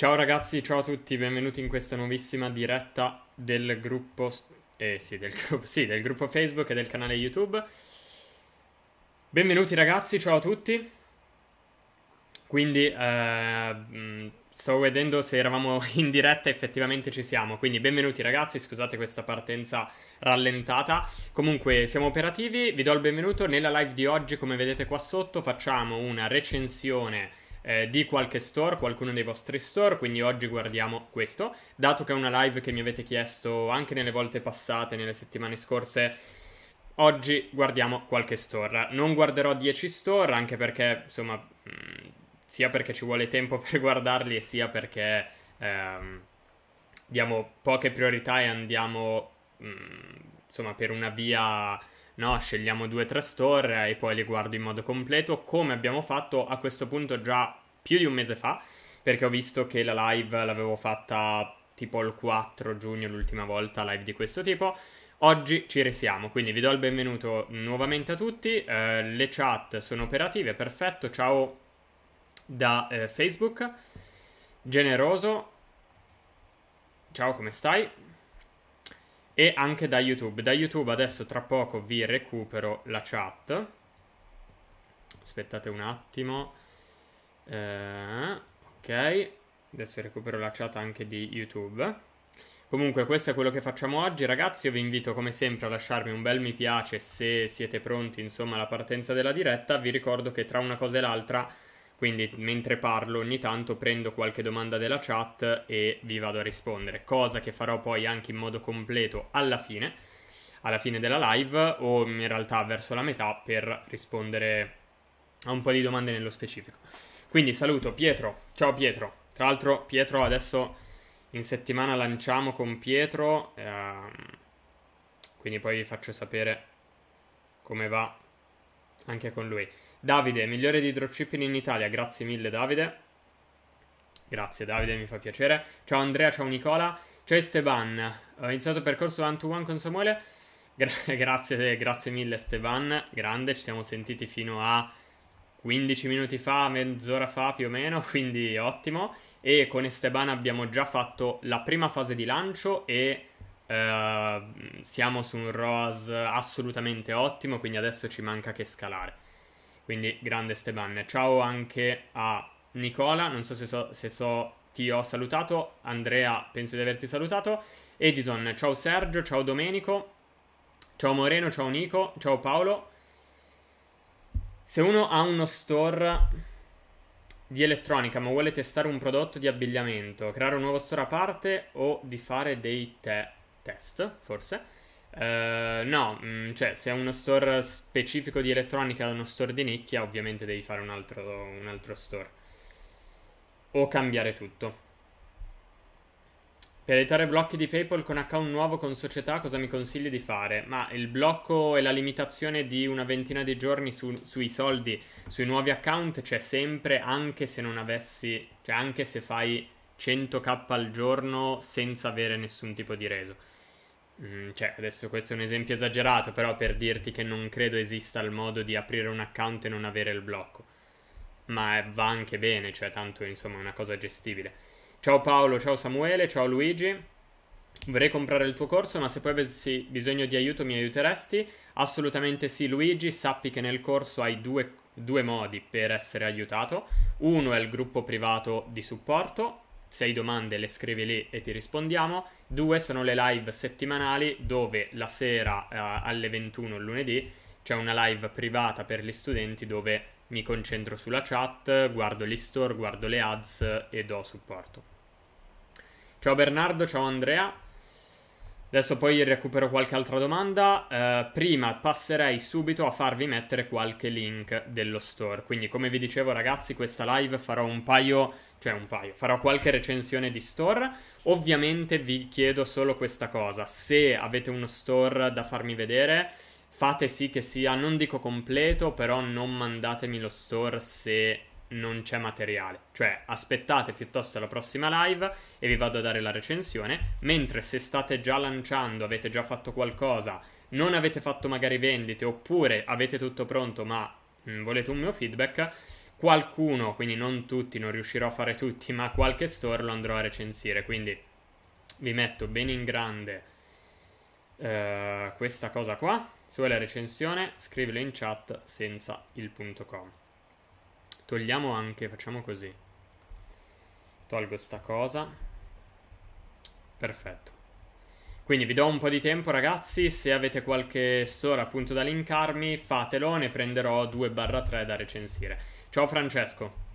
Ciao ragazzi, ciao a tutti, benvenuti in questa nuovissima diretta del gruppo, eh, sì, del, sì, del gruppo Facebook e del canale YouTube. Benvenuti ragazzi, ciao a tutti. Quindi eh, mm, stavo vedendo se eravamo in diretta, effettivamente ci siamo. Quindi benvenuti ragazzi, scusate questa partenza rallentata. Comunque siamo operativi, vi do il benvenuto. Nella live di oggi, come vedete qua sotto, facciamo una recensione eh, di qualche store, qualcuno dei vostri store, quindi oggi guardiamo questo. Dato che è una live che mi avete chiesto anche nelle volte passate, nelle settimane scorse, oggi guardiamo qualche store. Non guarderò 10 store, anche perché, insomma, mh, mm, sia perché ci vuole tempo per guardarli e sia perché ehm, diamo poche priorità e andiamo, mh, mm, insomma, per una via no, scegliamo due o tre store e poi li guardo in modo completo, come abbiamo fatto a questo punto già più di un mese fa, perché ho visto che la live l'avevo fatta tipo il 4 giugno l'ultima volta, live di questo tipo. Oggi ci risiamo, quindi vi do il benvenuto nuovamente a tutti, eh, le chat sono operative, perfetto, ciao da eh, Facebook, generoso, ciao come stai? e anche da YouTube. Da YouTube adesso tra poco vi recupero la chat. Aspettate un attimo. Eh, ok, adesso recupero la chat anche di YouTube. Comunque questo è quello che facciamo oggi ragazzi, io vi invito come sempre a lasciarmi un bel mi piace se siete pronti insomma alla partenza della diretta, vi ricordo che tra una cosa e l'altra quindi mentre parlo ogni tanto prendo qualche domanda della chat e vi vado a rispondere, cosa che farò poi anche in modo completo alla fine, alla fine della live o in realtà verso la metà per rispondere a un po' di domande nello specifico. Quindi saluto Pietro, ciao Pietro. Tra l'altro Pietro adesso in settimana lanciamo con Pietro, ehm, quindi poi vi faccio sapere come va anche con lui. Davide, migliore di dropshipping in Italia. Grazie mille, Davide. Grazie, Davide, mi fa piacere. Ciao Andrea, ciao Nicola. Ciao Esteban. Ho iniziato il percorso one to one con Samuele. Gra- grazie, grazie mille, Esteban. Grande, ci siamo sentiti fino a 15 minuti fa, mezz'ora fa più o meno, quindi ottimo. E con Esteban abbiamo già fatto la prima fase di lancio e eh, siamo su un ROAS assolutamente ottimo, quindi adesso ci manca che scalare. Quindi grande Esteban. Ciao anche a Nicola, non so se so, se so ti ho salutato, Andrea penso di averti salutato, Edison, ciao Sergio, ciao Domenico, ciao Moreno, ciao Nico, ciao Paolo. Se uno ha uno store di elettronica ma vuole testare un prodotto di abbigliamento, creare un nuovo store a parte o di fare dei te- test, forse, eh, no, mm, cioè se è uno store specifico di elettronica da uno store di nicchia, ovviamente devi fare un altro, un altro store. O cambiare tutto. Per editare blocchi di PayPal con account nuovo con società, cosa mi consigli di fare? Ma il blocco e la limitazione di una ventina di giorni su, sui soldi, sui nuovi account, c'è sempre, anche se non avessi, cioè anche se fai 100k al giorno senza avere nessun tipo di reso. Mm, cioè, adesso questo è un esempio esagerato, però per dirti che non credo esista il modo di aprire un account e non avere il blocco. Ma va anche bene, cioè, tanto insomma è una cosa gestibile. Ciao Paolo, ciao Samuele, ciao Luigi. Vorrei comprare il tuo corso, ma se poi avessi bisogno di aiuto mi aiuteresti? Assolutamente sì, Luigi. Sappi che nel corso hai due, due modi per essere aiutato. Uno è il gruppo privato di supporto sei domande, le scrivi lì e ti rispondiamo. Due sono le live settimanali dove la sera eh, alle 21 il lunedì c'è una live privata per gli studenti dove mi concentro sulla chat, guardo gli store, guardo le ads e do supporto. Ciao Bernardo, ciao Andrea. Adesso poi recupero qualche altra domanda. Uh, prima passerei subito a farvi mettere qualche link dello store. Quindi, come vi dicevo, ragazzi, questa live farò un paio, cioè un paio, farò qualche recensione di store. Ovviamente vi chiedo solo questa cosa: se avete uno store da farmi vedere, fate sì che sia, non dico completo, però non mandatemi lo store se non c'è materiale. Cioè, aspettate piuttosto la prossima live e vi vado a dare la recensione, mentre se state già lanciando, avete già fatto qualcosa, non avete fatto magari vendite oppure avete tutto pronto ma mh, mm, volete un mio feedback, qualcuno, quindi non tutti, non riuscirò a fare tutti, ma qualche store lo andrò a recensire, quindi vi metto bene in grande eh, questa cosa qua. Se vuoi la recensione, scrivilo in chat senza il punto .com. Togliamo anche, facciamo così. Tolgo sta cosa. Perfetto. Quindi vi do un po' di tempo ragazzi, se avete qualche storia appunto da linkarmi fatelo, ne prenderò 2-3 da recensire. Ciao Francesco.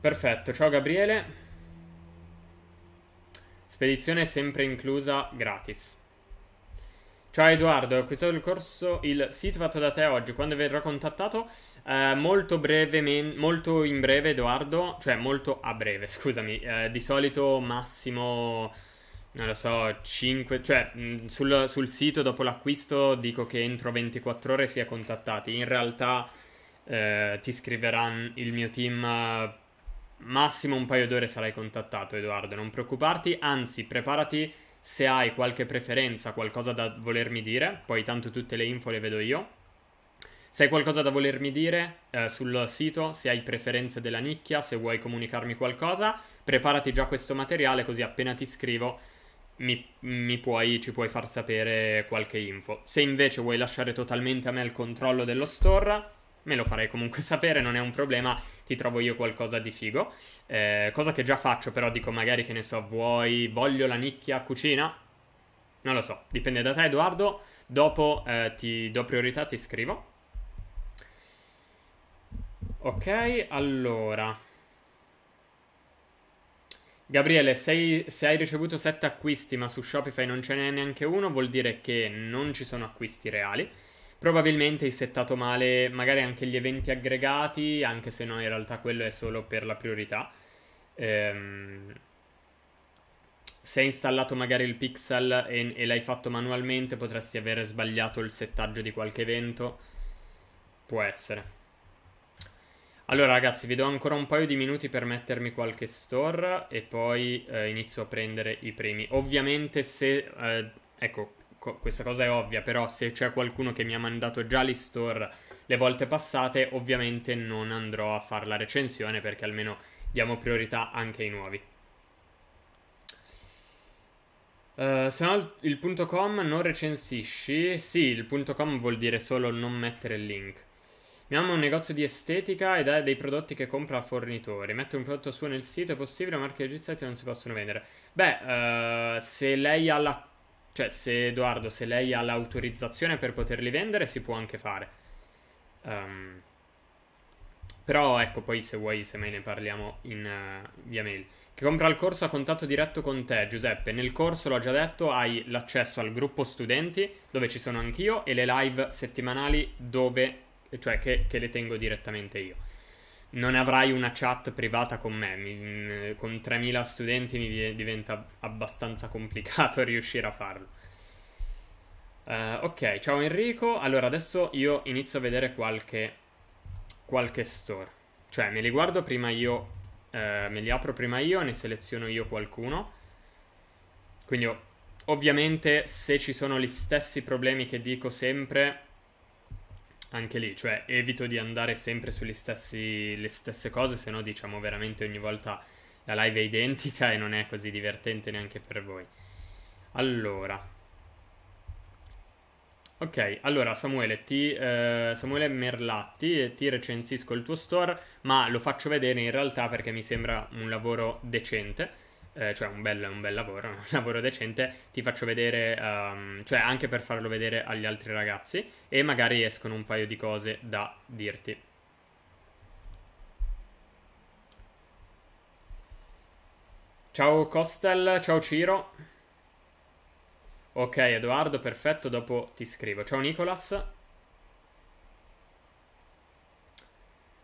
Perfetto, ciao Gabriele. Spedizione sempre inclusa gratis. Ciao Edoardo, ho acquistato il corso, il sito fatto da te oggi, quando verrò contattato? Eh, molto, brevemen- molto in breve Edoardo, cioè molto a breve, scusami, eh, di solito massimo, non lo so, 5, cioè mh, mm, sul, sul, sito dopo l'acquisto dico che entro 24 ore si è contattati, in realtà eh, ti scriverà il mio team, massimo un paio d'ore sarai contattato Edoardo, non preoccuparti, anzi preparati se hai qualche preferenza, qualcosa da volermi dire, poi tanto tutte le info le vedo io. Se hai qualcosa da volermi dire eh, sul sito, se hai preferenze della nicchia, se vuoi comunicarmi qualcosa, preparati già questo materiale così appena ti scrivo mi, mi puoi, ci puoi far sapere qualche info. Se invece vuoi lasciare totalmente a me il controllo dello store, me lo farei comunque sapere, non è un problema, ti trovo io qualcosa di figo. Eh, cosa che già faccio, però dico magari che ne so, vuoi, voglio la nicchia cucina? Non lo so, dipende da te Edoardo, dopo eh, ti do priorità, ti scrivo. Ok, allora... Gabriele, sei, se hai ricevuto 7 acquisti ma su Shopify non ce n'è neanche uno, vuol dire che non ci sono acquisti reali. Probabilmente hai settato male magari anche gli eventi aggregati, anche se no in realtà quello è solo per la priorità. Ehm, se hai installato magari il pixel e, e l'hai fatto manualmente potresti aver sbagliato il settaggio di qualche evento. Può essere. Allora ragazzi, vi do ancora un paio di minuti per mettermi qualche store e poi eh, inizio a prendere i primi. Ovviamente se... Eh, ecco, co- questa cosa è ovvia, però se c'è qualcuno che mi ha mandato già l'istore le volte passate, ovviamente non andrò a fare la recensione perché almeno diamo priorità anche ai nuovi. Uh, se no il punto .com non recensisci? Sì, il punto .com vuol dire solo non mettere il link. Mia mamma un negozio di estetica ed ha dei prodotti che compra a fornitori. Mette un prodotto suo nel sito è possibile, ma marchi registrati non si possono vendere. Beh, uh, se lei ha la cioè, se Edoardo, se lei ha l'autorizzazione per poterli vendere, si può anche fare. Um, però ecco, poi se vuoi, se mai ne parliamo in, uh, via mail. Che compra il corso a contatto diretto con te, Giuseppe. Nel corso, l'ho già detto, hai l'accesso al gruppo studenti, dove ci sono anch'io, e le live settimanali dove, cioè che, che le tengo direttamente io non avrai una chat privata con me. Mi, eh, con 3.000 studenti mi diventa abbastanza complicato riuscire a farlo. Uh, ok, ciao Enrico. Allora, adesso io inizio a vedere qualche, qualche store. Cioè, me li guardo prima io, eh, me li apro prima io, ne seleziono io qualcuno. Quindi, ovviamente, se ci sono gli stessi problemi che dico sempre, anche lì, cioè evito di andare sempre sulle stessi, stesse cose, se no diciamo veramente ogni volta la live è identica e non è così divertente neanche per voi. Allora. Ok, allora Samuele, ti, eh, Samuele Merlatti, ti recensisco il tuo store, ma lo faccio vedere in realtà perché mi sembra un lavoro decente eh, cioè un bel, un bel, lavoro, un lavoro decente, ti faccio vedere, um, cioè anche per farlo vedere agli altri ragazzi e magari escono un paio di cose da dirti. Ciao Costel, ciao Ciro. Ok Edoardo, perfetto, dopo ti scrivo. Ciao Nicolas.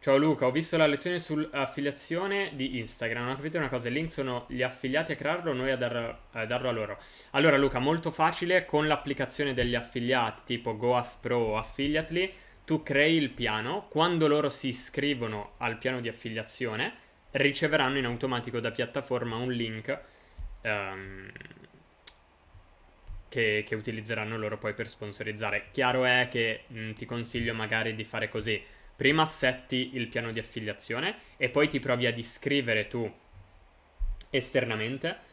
Ciao Luca, ho visto la lezione sull'affiliazione di Instagram, non capite una cosa, il link sono gli affiliati a crearlo noi a, dar, a, darlo a loro. Allora Luca, molto facile, con l'applicazione degli affiliati tipo GoAffPro o Affiliately, tu crei il piano, quando loro si iscrivono al piano di affiliazione riceveranno in automatico da piattaforma un link um, che, che, utilizzeranno loro poi per sponsorizzare. Chiaro è che mh, ti consiglio magari di fare così prima setti il piano di affiliazione e poi ti provi a descrivere tu esternamente.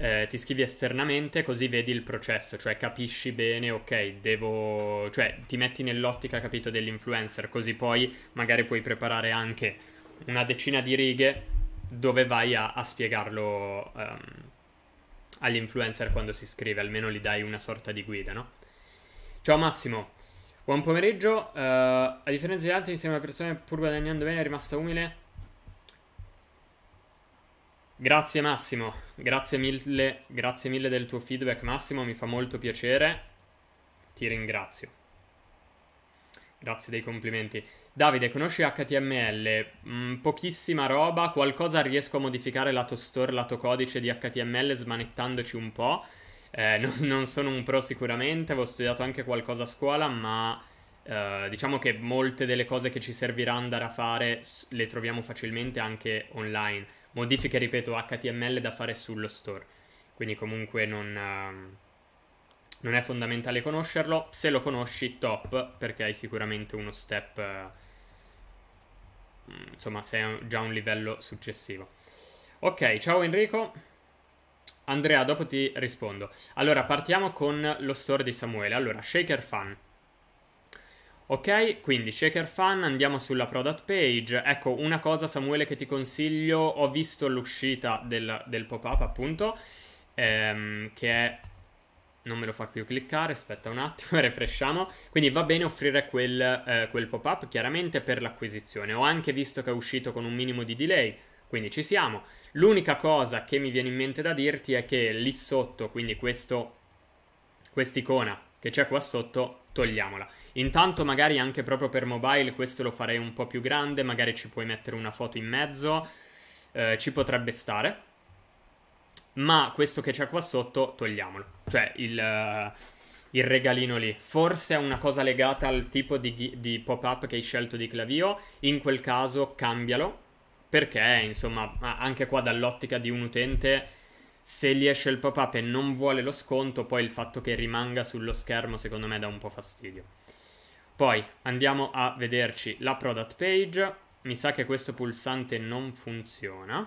Eh, ti scrivi esternamente così vedi il processo, cioè capisci bene, ok, devo... cioè ti metti nell'ottica, capito, dell'influencer, così poi magari puoi preparare anche una decina di righe dove vai a, a spiegarlo um, ehm, all'influencer quando si scrive, almeno gli dai una sorta di guida, no? Ciao Massimo, Buon pomeriggio. Uh, a differenza di altri, mi sembra una persona pur guadagnando bene è rimasta umile. Grazie Massimo, grazie mille, grazie mille del tuo feedback Massimo, mi fa molto piacere. Ti ringrazio. Grazie dei complimenti. Davide, conosci HTML? Mm, pochissima roba, qualcosa riesco a modificare lato store, lato codice di HTML smanettandoci un po'. Eh, non, non, sono un pro sicuramente, avevo studiato anche qualcosa a scuola, ma eh, diciamo che molte delle cose che ci servirà andare a fare le troviamo facilmente anche online. Modifiche, ripeto, HTML da fare sullo store, quindi comunque non, eh, non è fondamentale conoscerlo. Se lo conosci, top, perché hai sicuramente uno step, eh, insomma, sei già a un livello successivo. Ok, ciao Enrico. Andrea, dopo ti rispondo. Allora, partiamo con lo store di Samuele. Allora, Shaker Fan. Ok, quindi Shaker Fan, andiamo sulla product page. Ecco, una cosa Samuele che ti consiglio, ho visto l'uscita del, del pop-up appunto, ehm, che è... Non me lo fa più cliccare, aspetta un attimo, refresciamo. Quindi va bene offrire quel, eh, quel pop-up chiaramente per l'acquisizione. Ho anche visto che è uscito con un minimo di delay, quindi ci siamo. L'unica cosa che mi viene in mente da dirti è che lì sotto, quindi questo, quest'icona che c'è qua sotto, togliamola. Intanto magari anche proprio per mobile questo lo farei un po' più grande, magari ci puoi mettere una foto in mezzo, eh, ci potrebbe stare. Ma questo che c'è qua sotto, togliamolo. Cioè il... Uh il regalino lì. Forse è una cosa legata al tipo di, di pop-up che hai scelto di clavio. In quel caso cambialo perché, insomma, anche qua dall'ottica di un utente, se gli esce il pop-up e non vuole lo sconto, poi il fatto che rimanga sullo schermo secondo me dà un po' fastidio. Poi andiamo a vederci la product page. Mi sa che questo pulsante non funziona.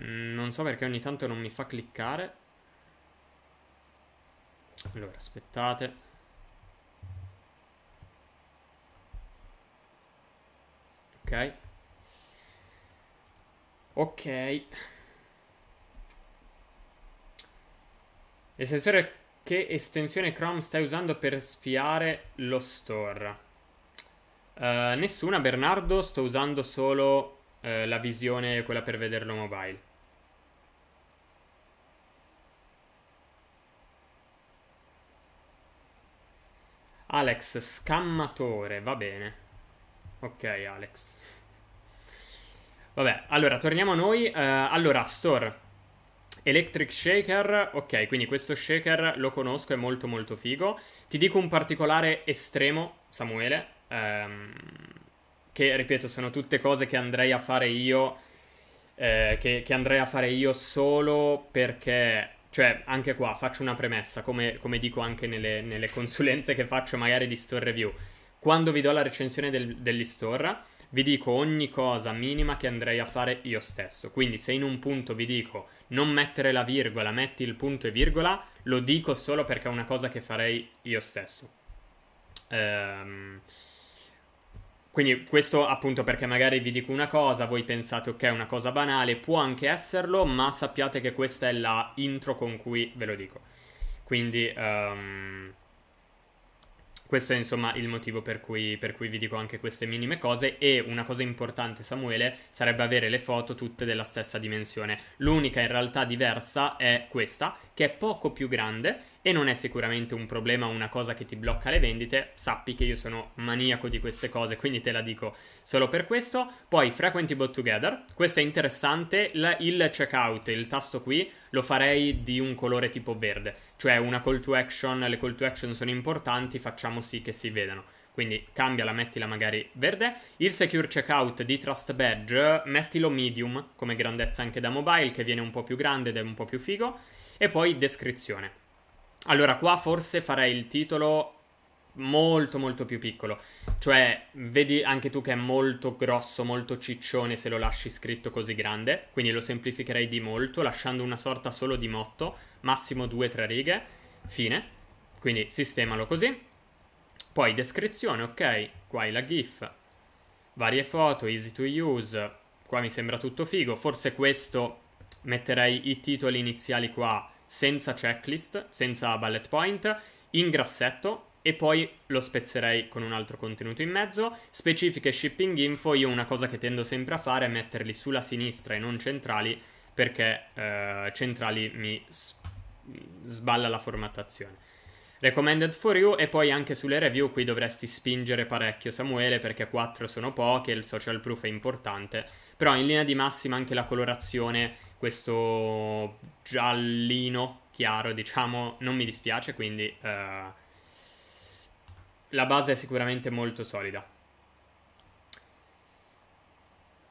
Mm, non so perché ogni tanto non mi fa cliccare. Allora, aspettate. Ok. Ok. Il che estensione Chrome stai usando per spiare lo store? Uh, nessuna, Bernardo, sto usando solo uh, la visione, quella per vederlo mobile. Alex, scammatore, va bene. Ok, Alex. Vabbè, allora, torniamo a noi. Uh, allora, store. Electric Shaker, ok, quindi questo shaker lo conosco, è molto molto figo. Ti dico un particolare estremo, Samuele, ehm, che ripeto sono tutte cose che andrei a fare io, eh, che, che, andrei a fare io solo perché, cioè anche qua faccio una premessa, come, come dico anche nelle, nelle consulenze che faccio magari di store review quando vi do la recensione del, dell'Istorra, vi dico ogni cosa minima che andrei a fare io stesso. Quindi se in un punto vi dico non mettere la virgola, metti il punto e virgola, lo dico solo perché è una cosa che farei io stesso. Ehm... Quindi questo appunto perché magari vi dico una cosa, voi pensate ok è una cosa banale, può anche esserlo, ma sappiate che questa è la intro con cui ve lo dico. Quindi... Um questo è insomma il motivo per cui, per cui, vi dico anche queste minime cose e una cosa importante Samuele sarebbe avere le foto tutte della stessa dimensione. L'unica in realtà diversa è questa che è poco più grande e non è sicuramente un problema, una cosa che ti blocca le vendite, sappi che io sono maniaco di queste cose, quindi te la dico solo per questo. Poi frequenti bot together, questo è interessante, la, il checkout, il tasto qui lo farei di un colore tipo verde, cioè una call to action, le call to action sono importanti, facciamo sì che si vedano. Quindi cambiala, mettila magari verde. Il secure checkout di Trust Badge, mettilo medium come grandezza anche da mobile, che viene un po' più grande ed è un po' più figo. E poi descrizione allora, qua forse farei il titolo molto molto più piccolo. Cioè, vedi anche tu che è molto grosso, molto ciccione se lo lasci scritto così grande, quindi lo semplificherei di molto, lasciando una sorta solo di motto, massimo due, tre righe, fine. Quindi sistemalo così. Poi descrizione, ok, qua hai la GIF, varie foto, easy to use, qua mi sembra tutto figo, forse questo metterei i titoli iniziali qua senza checklist, senza bullet point, in grassetto e poi lo spezzerei con un altro contenuto in mezzo. Specifiche shipping info, io una cosa che tendo sempre a fare è metterli sulla sinistra e non centrali perché eh, centrali mi s- sballa la formattazione. Recommended for you e poi anche sulle review qui dovresti spingere parecchio Samuele perché 4 sono poche, il social proof è importante, però in linea di massima anche la colorazione questo giallino chiaro, diciamo, non mi dispiace, quindi uh, la base è sicuramente molto solida.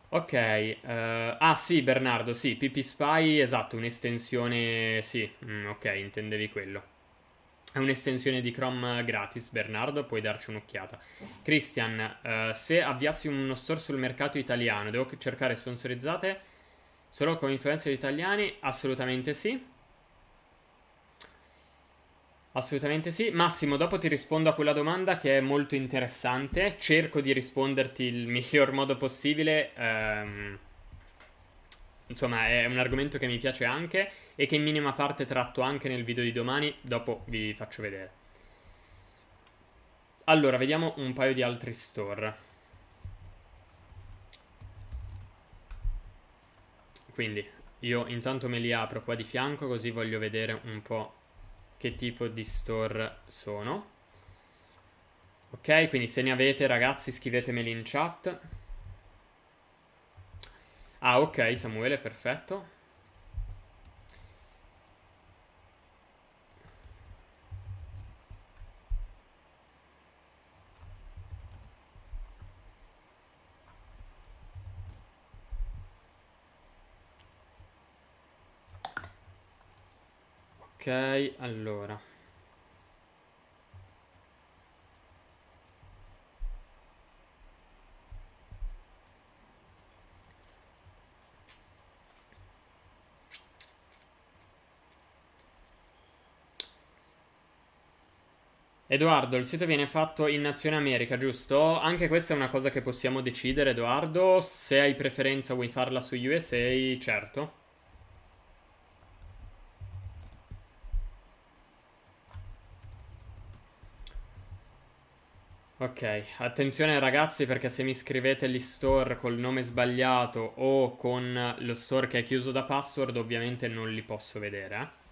Ok, uh, ah sì Bernardo, sì, PP Spy, esatto, un'estensione, sì, mm, ok, intendevi quello. È un'estensione di Chrome gratis, Bernardo, puoi darci un'occhiata. Christian, uh, se avviassi uno store sul mercato italiano, devo cercare sponsorizzate? Solo con influencer italiani? Assolutamente sì. Assolutamente sì. Massimo, dopo ti rispondo a quella domanda che è molto interessante. Cerco di risponderti il miglior modo possibile. Ehm, insomma, è un argomento che mi piace anche e che in minima parte tratto anche nel video di domani. Dopo vi faccio vedere. Allora, vediamo un paio di altri store. Quindi io intanto me li apro qua di fianco così voglio vedere un po' che tipo di store sono. Ok, quindi se ne avete ragazzi scrivetemeli in chat. Ah ok Samuele, perfetto. Ok, allora. Edoardo, il sito viene fatto in Nazione America, giusto? Anche questa è una cosa che possiamo decidere, Edoardo. Se hai preferenza vuoi farla su USA, certo. Ok, attenzione ragazzi perché se mi scrivete gli store col nome sbagliato o con lo store che è chiuso da password ovviamente non li posso vedere. Eh?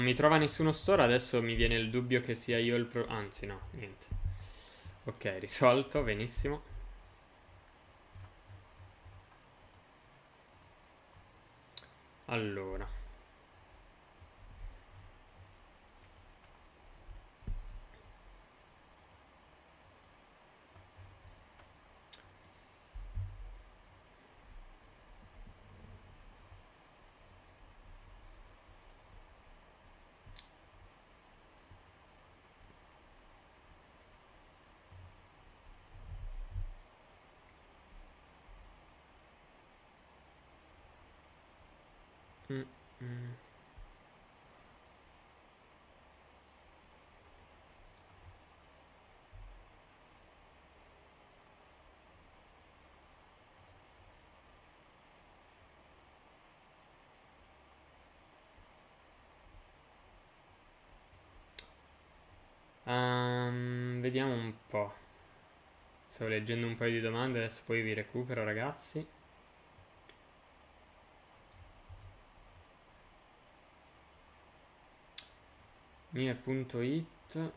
Non mi trova nessuno store, adesso mi viene il dubbio che sia io il pro... Anzi, no, niente. Ok, risolto, benissimo. Allora. Um, vediamo un po'. Sto leggendo un paio di domande, adesso poi vi recupero ragazzi. Mie.it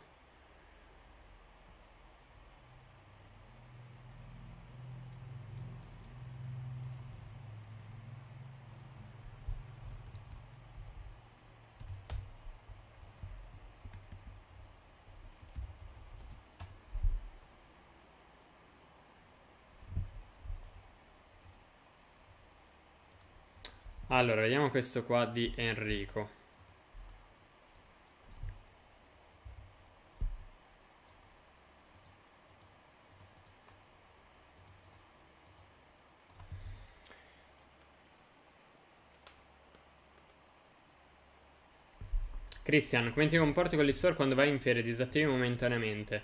Allora, vediamo questo qua di Enrico. Cristian, come ti comporti con gli store quando vai in ferie? Disattivi momentaneamente?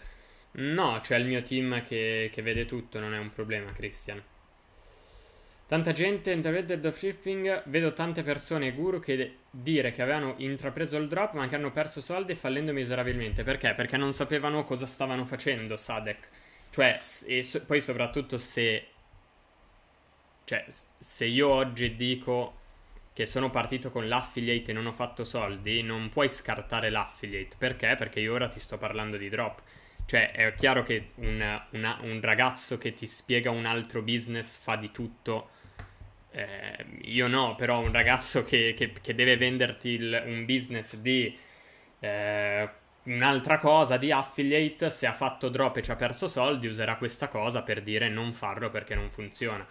No, c'è il mio team che, che vede tutto, non è un problema, Cristian. Tanta gente intraprende il dropshipping, vedo tante persone guru che dire che avevano intrapreso il drop ma che hanno perso soldi fallendo miserabilmente. Perché? Perché non sapevano cosa stavano facendo, Sadek. Cioè, e so- poi soprattutto se... Cioè, se io oggi dico che sono partito con l'affiliate e non ho fatto soldi, non puoi scartare l'affiliate. Perché? Perché io ora ti sto parlando di drop. Cioè, è chiaro che una, una, un ragazzo che ti spiega un altro business fa di tutto eh, io no, però un ragazzo che, che, che deve venderti il, un business di eh, un'altra cosa, di affiliate, se ha fatto drop e ci ha perso soldi, userà questa cosa per dire non farlo perché non funziona.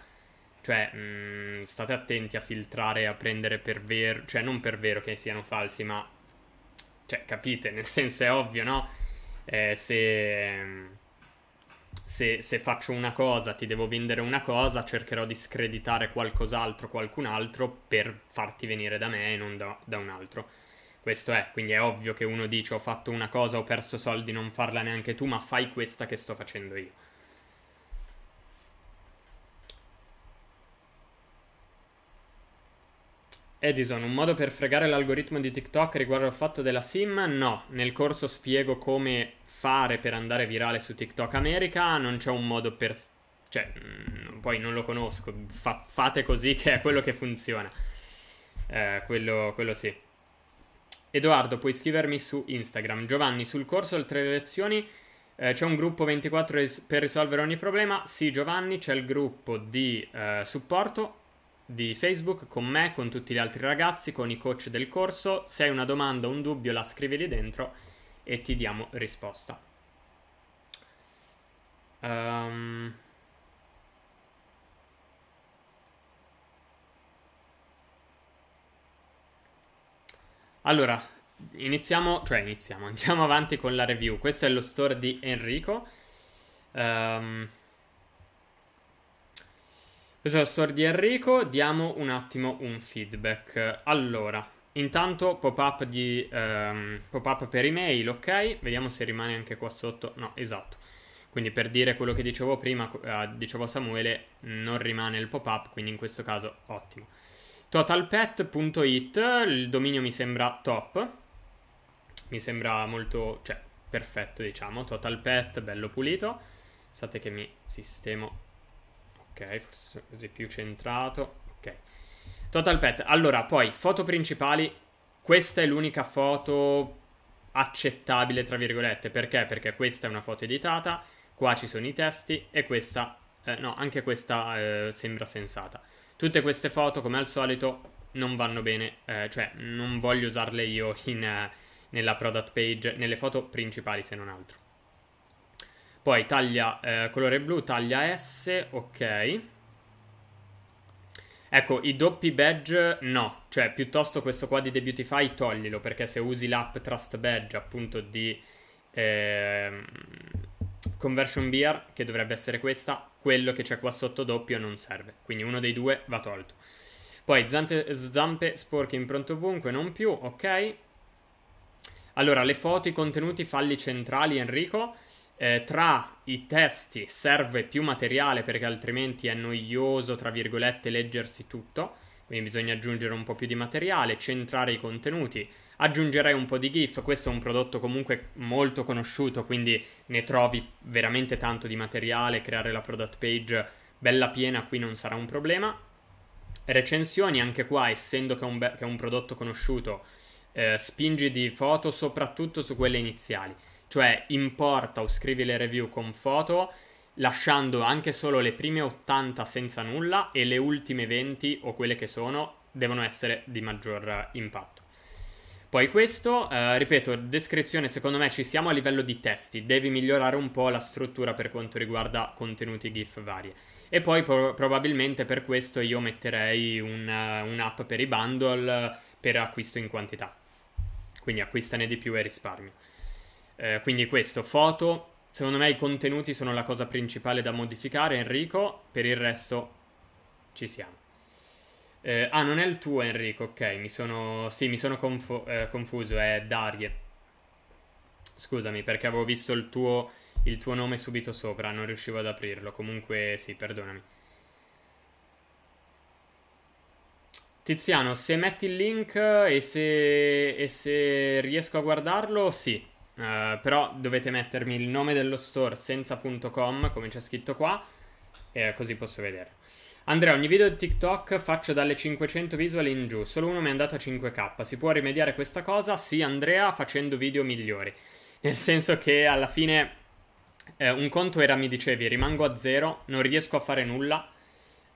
Cioè, mh, mm, state attenti a filtrare, a prendere per vero, cioè non per vero che siano falsi, ma... Cioè, capite, nel senso è ovvio, no? Eh, se se, se, faccio una cosa, ti devo vendere una cosa, cercherò di screditare qualcos'altro, qualcun altro per farti venire da me e non da, da un altro. Questo è, quindi è ovvio che uno dice ho fatto una cosa, ho perso soldi, non farla neanche tu, ma fai questa che sto facendo io. Edison, un modo per fregare l'algoritmo di TikTok riguardo al fatto della SIM? No, nel corso spiego come fare per andare virale su TikTok America, non c'è un modo per... cioè, mm, poi non lo conosco, Fa, fate così che è quello che funziona. Eh, quello, quello sì. Edoardo, puoi scrivermi su Instagram. Giovanni, sul corso oltre le lezioni eh, c'è un gruppo 24 ris- per risolvere ogni problema? Sì, Giovanni, c'è il gruppo di eh, supporto di Facebook con me, con tutti gli altri ragazzi, con i coach del corso. Se hai una domanda o un dubbio la scrivi lì dentro e ti diamo risposta. Um... Allora, iniziamo, cioè iniziamo, andiamo avanti con la review. Questo è lo store di Enrico. Um... Questo è lo store di Enrico, diamo un attimo un feedback. Allora, Intanto pop-up, di, ehm, pop-up per email, ok? Vediamo se rimane anche qua sotto. No, esatto. Quindi per dire quello che dicevo prima, eh, dicevo Samuele, non rimane il pop-up, quindi in questo caso ottimo. Totalpet.it, il dominio mi sembra top, mi sembra molto, cioè, perfetto diciamo. Totalpet, bello pulito. State che mi sistemo, ok, forse così più centrato. Total pet. Allora, poi, foto principali. Questa è l'unica foto accettabile, tra virgolette. Perché? Perché questa è una foto editata, qua ci sono i testi e questa... Eh, no, anche questa eh, sembra sensata. Tutte queste foto, come al solito, non vanno bene. Eh, cioè, non voglio usarle io in, eh, nella product page, nelle foto principali se non altro. Poi taglia eh, colore blu, taglia S, ok. Ecco, i doppi badge no, cioè piuttosto questo qua di The Beautify toglilo, perché se usi l'app Trust Badge appunto di eh, Conversion Beer, che dovrebbe essere questa, quello che c'è qua sotto doppio non serve, quindi uno dei due va tolto. Poi zante, zampe sporche impronte ovunque, non più, ok? Allora, le foto, i contenuti, falli centrali, Enrico eh, tra i testi serve più materiale perché altrimenti è noioso, tra virgolette, leggersi tutto, quindi bisogna aggiungere un po' più di materiale, centrare i contenuti. Aggiungerei un po' di GIF, questo è un prodotto comunque molto conosciuto, quindi ne trovi veramente tanto di materiale, creare la product page bella piena qui non sarà un problema. Recensioni, anche qua, essendo che è un, be- che è un prodotto conosciuto, eh, spingi di foto soprattutto su quelle iniziali cioè importa o scrivi le review con foto lasciando anche solo le prime 80 senza nulla e le ultime 20 o quelle che sono devono essere di maggior eh, impatto. Poi questo, eh, ripeto, descrizione secondo me ci siamo a livello di testi, devi migliorare un po' la struttura per quanto riguarda contenuti GIF varie. E poi pro- probabilmente per questo io metterei un, uh, un'app per i bundle eh, per acquisto in quantità. Quindi acquistane di più e risparmio. Eh, quindi questo, foto, secondo me i contenuti sono la cosa principale da modificare, Enrico, per il resto ci siamo. Eh, ah, non è il tuo Enrico, ok, mi sono... sì, mi sono confu- eh, confuso, è Darie. Scusami, perché avevo visto il tuo, il tuo nome subito sopra, non riuscivo ad aprirlo, comunque sì, perdonami. Tiziano, se metti il link e se, e se riesco a guardarlo, sì, eh, però dovete mettermi il nome dello store senza.com, come c'è scritto qua, e così posso vedere. Andrea, ogni video di TikTok faccio dalle 500 visual in giù, solo uno mi è andato a 5k. Si può rimediare questa cosa? Sì, Andrea, facendo video migliori. Nel senso che alla fine eh, un conto era mi dicevi rimango a zero, non riesco a fare nulla.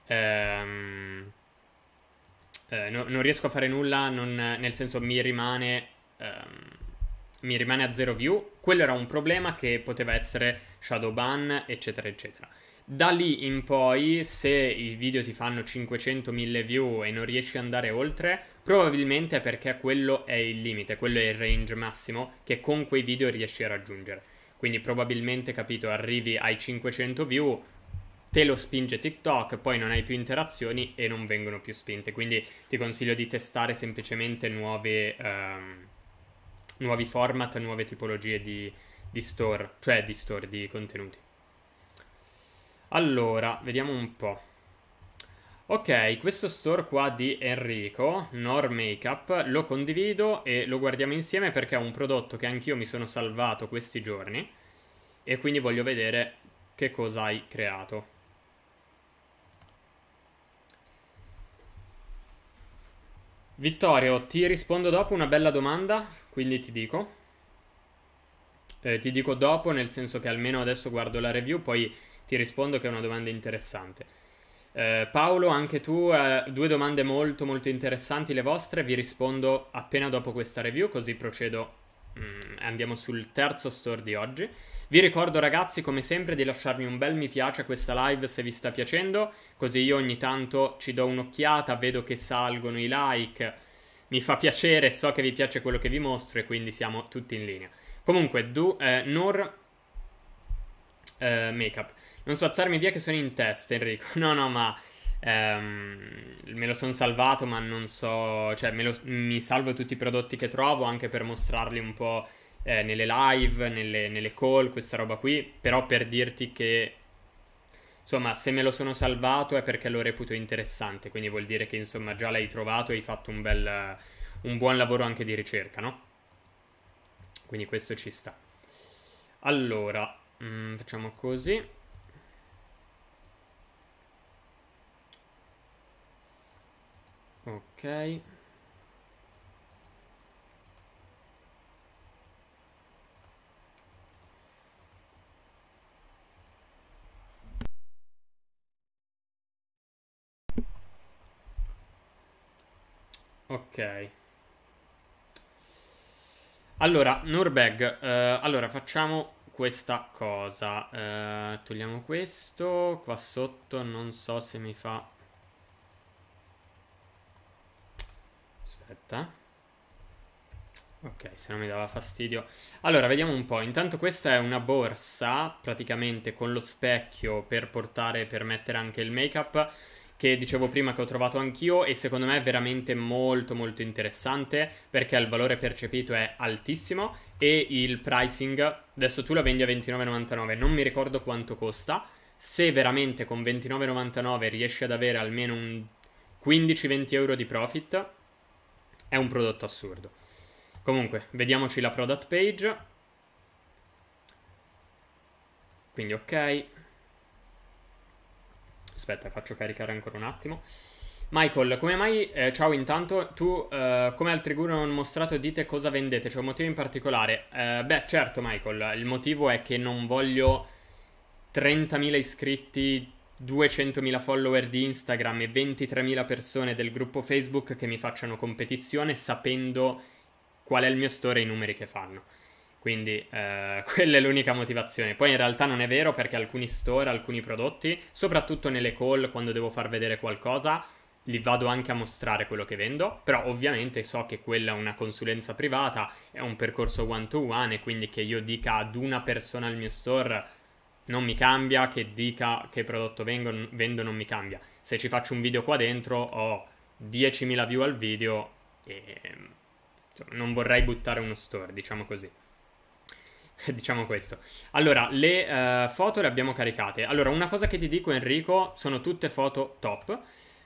Ehm, eh, no, non riesco a fare nulla, non, nel senso mi rimane... Ehm, mi rimane a zero view, quello era un problema che poteva essere shadow ban, eccetera, eccetera. Da lì in poi, se i video ti fanno 500.000 view e non riesci ad andare oltre, probabilmente è perché quello è il limite, quello è il range massimo che con quei video riesci a raggiungere. Quindi probabilmente, capito, arrivi ai 500 view, te lo spinge TikTok, poi non hai più interazioni e non vengono più spinte. Quindi ti consiglio di testare semplicemente nuove... Um nuovi format, nuove tipologie di, di store, cioè di store, di contenuti. Allora, vediamo un po'. Ok, questo store qua di Enrico, Nor Makeup, lo condivido e lo guardiamo insieme perché è un prodotto che anch'io mi sono salvato questi giorni e quindi voglio vedere che cosa hai creato. Vittorio, ti rispondo dopo una bella domanda quindi ti dico. Eh, ti dico dopo, nel senso che almeno adesso guardo la review, poi ti rispondo che è una domanda interessante. Eh, Paolo, anche tu, eh, due domande molto molto interessanti le vostre, vi rispondo appena dopo questa review, così procedo. Mm, andiamo sul terzo store di oggi. Vi ricordo ragazzi come sempre di lasciarmi un bel mi piace a questa live se vi sta piacendo, così io ogni tanto ci do un'occhiata, vedo che salgono i like mi fa piacere, so che vi piace quello che vi mostro e quindi siamo tutti in linea. Comunque, du, eh, nor eh, makeup. Non spazzarmi via che sono in testa, Enrico. No, no, ma ehm, me lo sono salvato, ma non so... Cioè, lo, mi salvo tutti i prodotti che trovo anche per mostrarli un po' eh, nelle live, nelle, nelle call, questa roba qui. Però per dirti che Insomma, se me lo sono salvato è perché lo reputo interessante, quindi vuol dire che insomma già l'hai trovato e hai fatto un, bel, un buon lavoro anche di ricerca, no? Quindi questo ci sta. Allora, mh, mm, facciamo così. Ok. Ok. Allora, Norbeg, eh, allora facciamo questa cosa. Eh, togliamo questo qua sotto, non so se mi fa... Aspetta. Ok, se no mi dava fastidio. Allora, vediamo un po'. Intanto questa è una borsa, praticamente con lo specchio per portare, per mettere anche il make-up che dicevo prima che ho trovato anch'io e secondo me è veramente molto molto interessante perché il valore percepito è altissimo e il pricing, adesso tu la vendi a 29,99, non mi ricordo quanto costa, se veramente con 29,99 riesci ad avere almeno un 15-20 euro di profit, è un prodotto assurdo. Comunque, vediamoci la product page. Quindi ok, Aspetta, faccio caricare ancora un attimo. Michael, come mai... Eh, ciao intanto, tu eh, come altri guru non mostrato dite cosa vendete, c'è un motivo in particolare? Eh, beh certo Michael, il motivo è che non voglio 30.000 iscritti, 200.000 follower di Instagram e 23.000 persone del gruppo Facebook che mi facciano competizione sapendo qual è il mio store e i numeri che fanno. Quindi eh, quella è l'unica motivazione. Poi in realtà non è vero perché alcuni store, alcuni prodotti, soprattutto nelle call quando devo far vedere qualcosa, li vado anche a mostrare quello che vendo, però ovviamente so che quella è una consulenza privata, è un percorso one to one e quindi che io dica ad una persona al mio store non mi cambia, che dica che prodotto vengo, vendo non mi cambia. Se ci faccio un video qua dentro ho 10.000 view al video e ehm, insomma, non vorrei buttare uno store, diciamo così. diciamo questo. Allora, le uh, foto le abbiamo caricate. Allora, una cosa che ti dico Enrico, sono tutte foto top.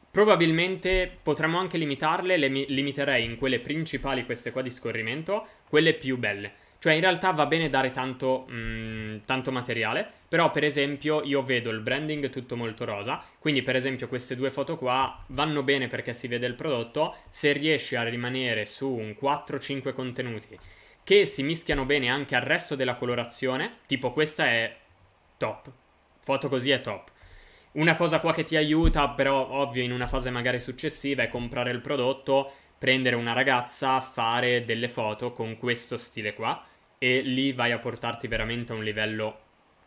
Probabilmente potremmo anche limitarle, le mi- limiterei in quelle principali, queste qua di scorrimento, quelle più belle. Cioè, in realtà va bene dare tanto, mh, mm, tanto, materiale, però per esempio io vedo il branding tutto molto rosa, quindi per esempio queste due foto qua vanno bene perché si vede il prodotto, se riesci a rimanere su un 4-5 contenuti che si mischiano bene anche al resto della colorazione, tipo questa è top, foto così è top. Una cosa qua che ti aiuta, però ovvio in una fase magari successiva, è comprare il prodotto, prendere una ragazza, fare delle foto con questo stile qua e lì vai a portarti veramente a un livello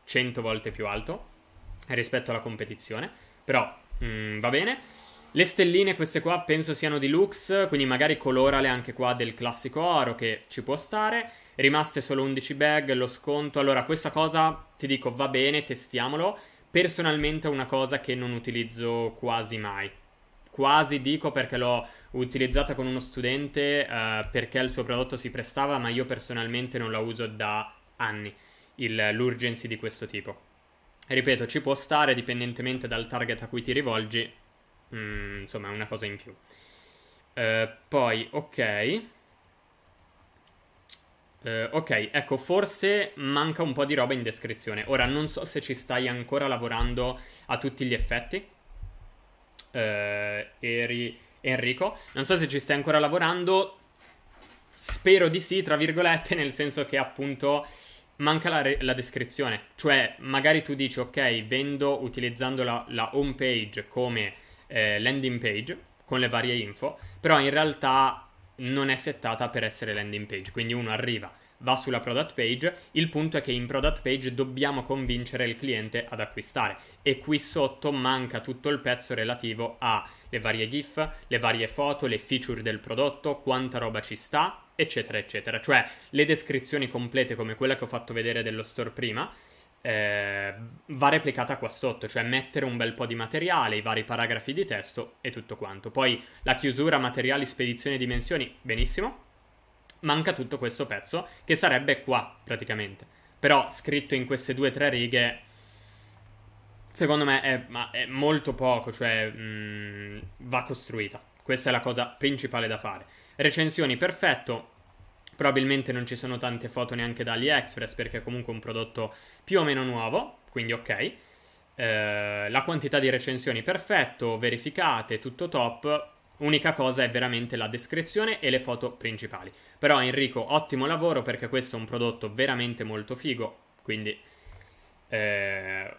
100 volte più alto rispetto alla competizione. Però mh, mm, va bene. Le stelline, queste qua, penso siano di Lux, quindi magari colorale anche qua del classico oro che ci può stare. Rimaste solo 11 bag, lo sconto. Allora, questa cosa, ti dico, va bene, testiamolo. Personalmente è una cosa che non utilizzo quasi mai. Quasi dico perché l'ho utilizzata con uno studente, eh, perché il suo prodotto si prestava, ma io personalmente non la uso da anni, l'urgency di questo tipo. Ripeto, ci può stare, dipendentemente dal target a cui ti rivolgi, Mm, insomma, è una cosa in più. Uh, poi, ok. Uh, ok, ecco, forse manca un po' di roba in descrizione. Ora, non so se ci stai ancora lavorando a tutti gli effetti. Uh, Eri, Enrico, non so se ci stai ancora lavorando. Spero di sì, tra virgolette, nel senso che appunto manca la, re- la descrizione. Cioè, magari tu dici, ok, vendo utilizzando la, la home page come eh, landing page con le varie info, però in realtà non è settata per essere landing page, quindi uno arriva, va sulla product page, il punto è che in product page dobbiamo convincere il cliente ad acquistare e qui sotto manca tutto il pezzo relativo alle varie GIF, le varie foto, le feature del prodotto, quanta roba ci sta, eccetera, eccetera, cioè le descrizioni complete come quella che ho fatto vedere dello store prima eh, va replicata qua sotto, cioè mettere un bel po' di materiale, i vari paragrafi di testo e tutto quanto. Poi la chiusura, materiali, spedizione, dimensioni, benissimo. Manca tutto questo pezzo che sarebbe qua praticamente. Però scritto in queste due o tre righe, secondo me è, è molto poco, cioè mh, mm, va costruita. Questa è la cosa principale da fare. Recensioni, perfetto, Probabilmente non ci sono tante foto neanche da AliExpress perché è comunque un prodotto più o meno nuovo, quindi ok. Eh, la quantità di recensioni perfetto, verificate, tutto top. Unica cosa è veramente la descrizione e le foto principali. Però Enrico, ottimo lavoro perché questo è un prodotto veramente molto figo, quindi eh,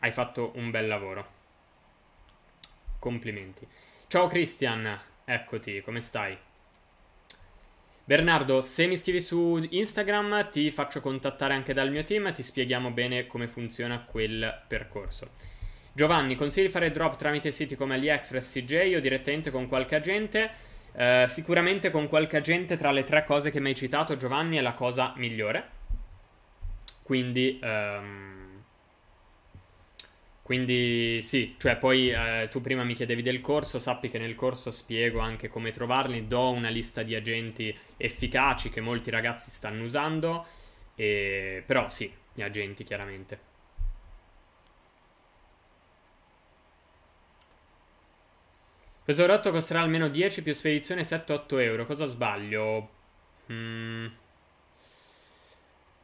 hai fatto un bel lavoro. Complimenti. Ciao Christian, eccoti, come stai? Bernardo, se mi scrivi su Instagram ti faccio contattare anche dal mio team, e ti spieghiamo bene come funziona quel percorso. Giovanni, consigli di fare drop tramite siti come AliExpress, CJ o direttamente con qualche agente? Eh, sicuramente con qualche agente tra le tre cose che mi hai citato Giovanni è la cosa migliore. Quindi... Ehm quindi sì, cioè poi eh, tu prima mi chiedevi del corso, sappi che nel corso spiego anche come trovarli, do una lista di agenti efficaci che molti ragazzi stanno usando, e... però sì, gli agenti chiaramente. Questo rotto costerà almeno 10 più spedizione 7-8 euro, cosa sbaglio? Mm.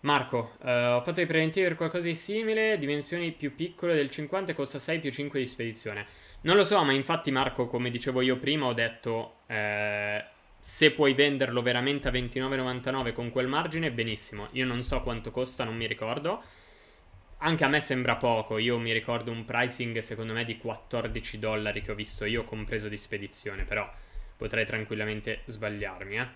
Marco, uh, ho fatto i preventivi per qualcosa di simile, dimensioni più piccole del 50 costa 6 più 5 di spedizione. Non lo so, ma infatti Marco, come dicevo io prima, ho detto eh, se puoi venderlo veramente a 29,99 con quel margine, benissimo. Io non so quanto costa, non mi ricordo. Anche a me sembra poco, io mi ricordo un pricing secondo me di 14 dollari che ho visto io, compreso di spedizione, però potrei tranquillamente sbagliarmi, eh.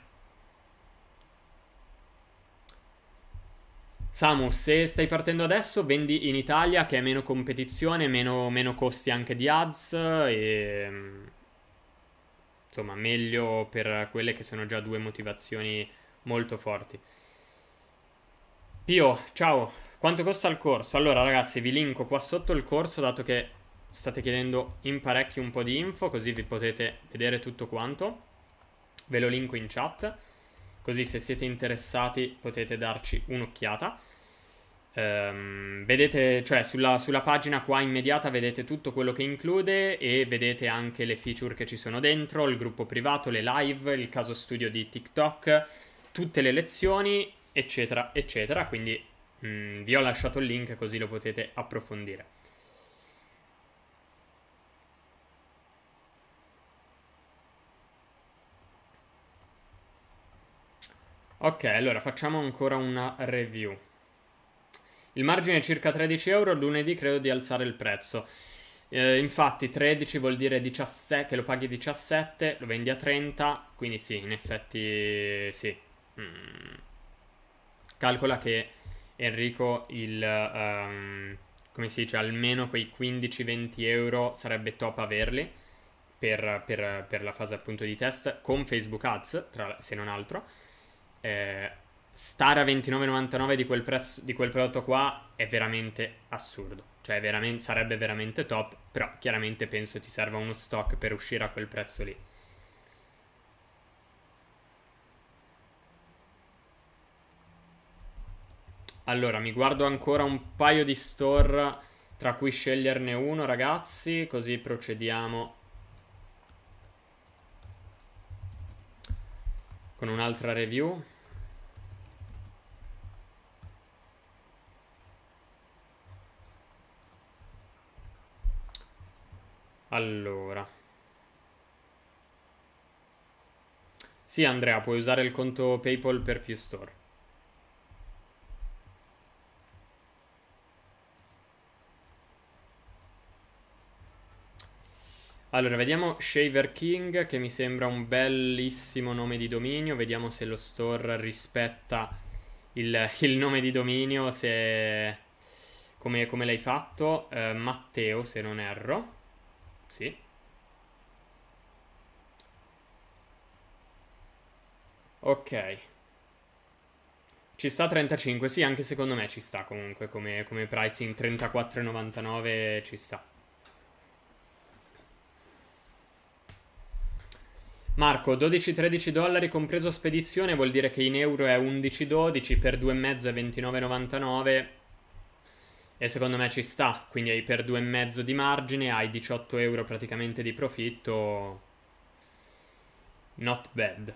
Samu, se stai partendo adesso, vendi in Italia che è meno competizione, meno, meno costi anche di ads e insomma meglio per quelle che sono già due motivazioni molto forti. Pio, ciao, quanto costa il corso? Allora ragazzi vi linko qua sotto il corso dato che state chiedendo in parecchio un po' di info così vi potete vedere tutto quanto. Ve lo linko in chat così se siete interessati potete darci un'occhiata. Um, vedete, cioè sulla, sulla, pagina qua immediata vedete tutto quello che include e vedete anche le feature che ci sono dentro, il gruppo privato, le live, il caso studio di TikTok, tutte le lezioni, eccetera, eccetera. Quindi mh, mm, vi ho lasciato il link così lo potete approfondire. Ok, allora facciamo ancora una review. Il margine è circa 13 euro, lunedì credo di alzare il prezzo. Eh, infatti 13 vuol dire 17, che lo paghi 17, lo vendi a 30, quindi sì, in effetti sì. Mm. Calcola che Enrico il... Um, come si dice, almeno quei 15-20 euro sarebbe top averli per, per, per, la fase appunto di test con Facebook Ads, tra, se non altro. Eh, stare a 29,99 di quel, prezzo, di quel prodotto qua è veramente assurdo. Cioè, veramente, sarebbe veramente top, però chiaramente penso ti serva uno stock per uscire a quel prezzo lì. Allora, mi guardo ancora un paio di store tra cui sceglierne uno, ragazzi, così procediamo con un'altra review. Allora. Sì, Andrea, puoi usare il conto PayPal per più store. Allora, vediamo Shaver King, che mi sembra un bellissimo nome di dominio. Vediamo se lo store rispetta il, il nome di dominio, se... come, come l'hai fatto. Uh, Matteo, se non erro. Sì. Ok. Ci sta 35, sì, anche secondo me ci sta comunque come, come pricing 34,99 ci sta. Marco, 12-13 dollari compreso spedizione vuol dire che in euro è 11-12 per 2,5 è 29,99 e secondo me ci sta, quindi hai per due e mezzo di margine, hai 18 euro praticamente di profitto, not bad.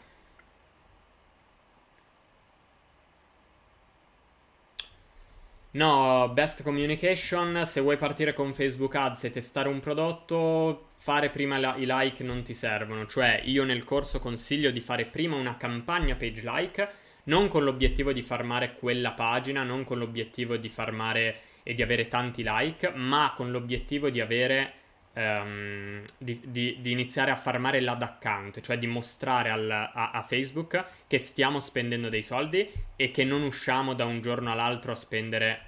No, best communication, se vuoi partire con Facebook Ads e testare un prodotto, fare prima la, i like non ti servono, cioè io nel corso consiglio di fare prima una campagna page like, non con l'obiettivo di farmare quella pagina, non con l'obiettivo di farmare e di avere tanti like, ma con l'obiettivo di avere um, di, di, di, iniziare a farmare l'ad account, cioè di mostrare al, a, a, Facebook che stiamo spendendo dei soldi e che non usciamo da un giorno all'altro a spendere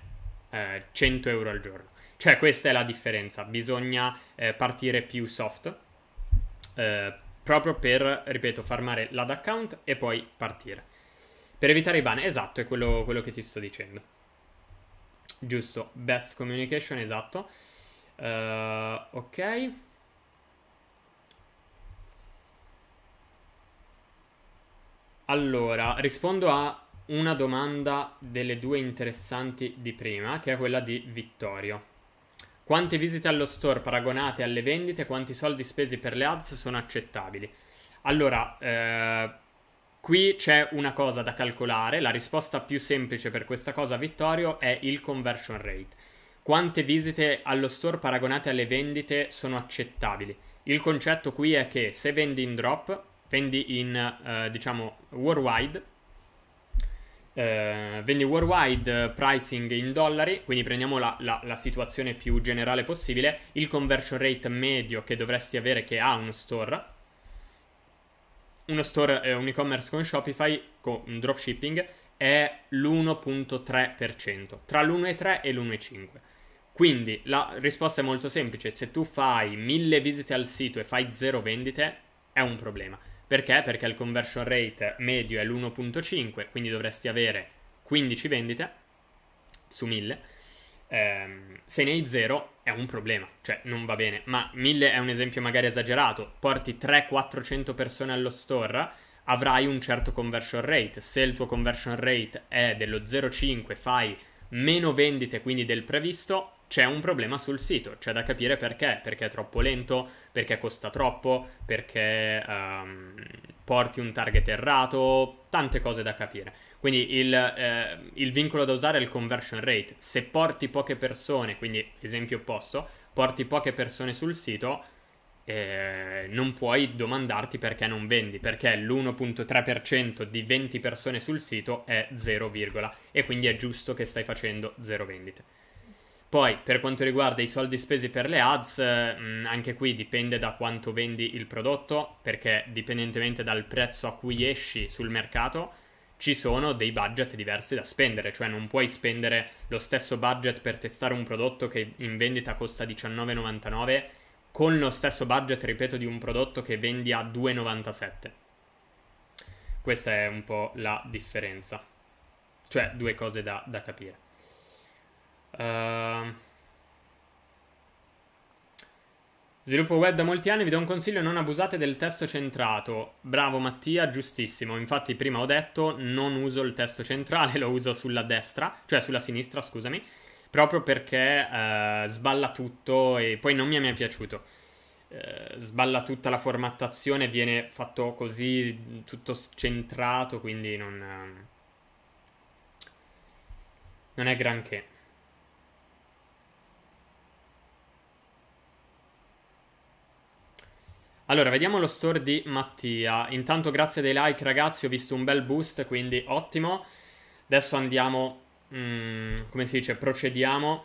eh, 100 euro al giorno. Cioè questa è la differenza, bisogna eh, partire più soft eh, proprio per, ripeto, farmare l'ad account e poi partire. Per evitare i ban, esatto, è quello, quello che ti sto dicendo. Giusto, best communication, esatto. Uh, ok. Allora, rispondo a una domanda delle due interessanti di prima, che è quella di Vittorio. Quante visite allo store paragonate alle vendite, quanti soldi spesi per le ads sono accettabili? Allora, eh, Qui c'è una cosa da calcolare, la risposta più semplice per questa cosa, Vittorio, è il conversion rate. Quante visite allo store paragonate alle vendite sono accettabili? Il concetto qui è che se vendi in drop, vendi in, eh, diciamo, worldwide, eh, vendi worldwide eh, pricing in dollari, quindi prendiamo la, la, la situazione più generale possibile, il conversion rate medio che dovresti avere che ha uno store uno store, eh, un e-commerce con Shopify, con dropshipping, è l'1.3%, tra l'1,3 e l'1,5%. Quindi la risposta è molto semplice, se tu fai mille visite al sito e fai zero vendite è un problema. Perché? Perché il conversion rate medio è l'1.5, quindi dovresti avere 15 vendite su 1000. Eh, se ne hai zero, è un problema, cioè non va bene. Ma 1000 è un esempio magari esagerato. Porti 300-400 persone allo store, avrai un certo conversion rate. Se il tuo conversion rate è dello 0,5, fai meno vendite quindi del previsto, c'è un problema sul sito, c'è da capire perché, perché è troppo lento, perché costa troppo, perché um, porti un target errato, tante cose da capire. Quindi il, eh, il, vincolo da usare è il conversion rate. Se porti poche persone, quindi esempio opposto, porti poche persone sul sito, eh, non puoi domandarti perché non vendi, perché l'1.3% di 20 persone sul sito è 0, e quindi è giusto che stai facendo 0 vendite. Poi, per quanto riguarda i soldi spesi per le ads, eh, anche qui dipende da quanto vendi il prodotto, perché dipendentemente dal prezzo a cui esci sul mercato, ci sono dei budget diversi da spendere, cioè non puoi spendere lo stesso budget per testare un prodotto che in vendita costa 19,99 con lo stesso budget, ripeto, di un prodotto che vendi a 2,97. Questa è un po' la differenza, cioè due cose da, da capire. Ehm. Uh... Sviluppo web da molti anni, vi do un consiglio, non abusate del testo centrato. Bravo Mattia, giustissimo. Infatti prima ho detto non uso il testo centrale, lo uso sulla destra, cioè sulla sinistra, scusami, proprio perché eh, sballa tutto e poi non mi è mai piaciuto. Eh, sballa tutta la formattazione, viene fatto così, tutto centrato, quindi non... Ehm, non è granché. Allora, vediamo lo store di Mattia. Intanto grazie dei like ragazzi, ho visto un bel boost, quindi ottimo. Adesso andiamo, mm, come si dice, procediamo.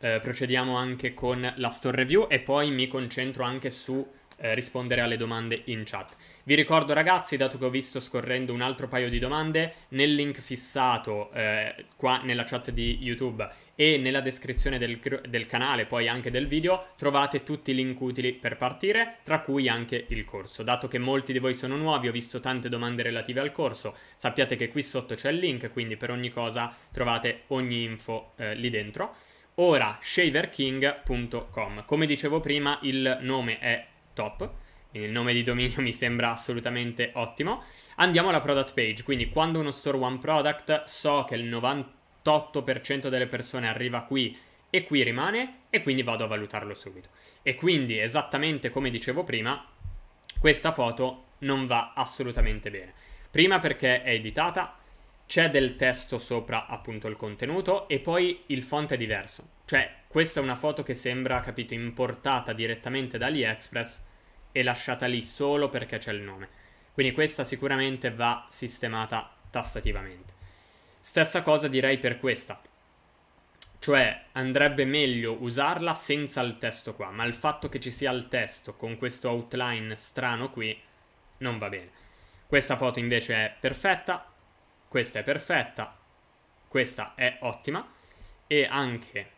Eh, procediamo anche con la store review e poi mi concentro anche su eh, rispondere alle domande in chat. Vi ricordo ragazzi, dato che ho visto scorrendo un altro paio di domande, nel link fissato eh, qua nella chat di YouTube e nella descrizione del, del canale, poi anche del video, trovate tutti i link utili per partire, tra cui anche il corso. Dato che molti di voi sono nuovi, ho visto tante domande relative al corso, sappiate che qui sotto c'è il link, quindi per ogni cosa trovate ogni info eh, lì dentro. Ora, shaverking.com. Come dicevo prima, il nome è top, il nome di dominio mi sembra assolutamente ottimo. Andiamo alla product page, quindi quando uno store one product so che il 90 per cento delle persone arriva qui e qui rimane e quindi vado a valutarlo subito. E quindi, esattamente come dicevo prima, questa foto non va assolutamente bene. Prima perché è editata, c'è del testo sopra appunto il contenuto e poi il font è diverso. Cioè, questa è una foto che sembra, capito, importata direttamente da AliExpress e lasciata lì solo perché c'è il nome. Quindi questa sicuramente va sistemata tastativamente. Stessa cosa direi per questa. Cioè andrebbe meglio usarla senza il testo qua, ma il fatto che ci sia il testo con questo outline strano qui non va bene. Questa foto invece è perfetta, questa è perfetta, questa è ottima e anche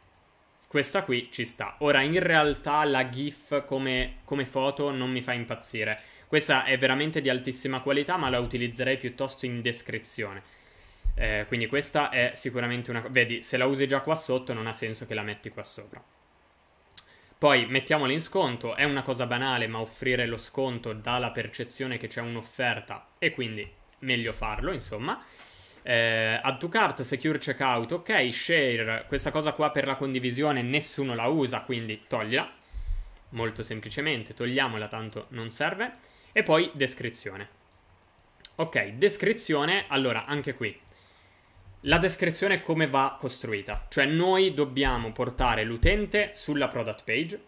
questa qui ci sta. Ora in realtà la GIF come, come foto non mi fa impazzire. Questa è veramente di altissima qualità ma la utilizzerei piuttosto in descrizione. Eh, quindi questa è sicuramente una... Vedi, se la usi già qua sotto non ha senso che la metti qua sopra. Poi mettiamola in sconto, è una cosa banale, ma offrire lo sconto dà la percezione che c'è un'offerta e quindi meglio farlo, insomma. Eh, add to cart, secure checkout, ok, share, questa cosa qua per la condivisione nessuno la usa, quindi toglila. Molto semplicemente, togliamola, tanto non serve. E poi descrizione. Ok, descrizione, allora anche qui la descrizione è come va costruita, cioè noi dobbiamo portare l'utente sulla product page.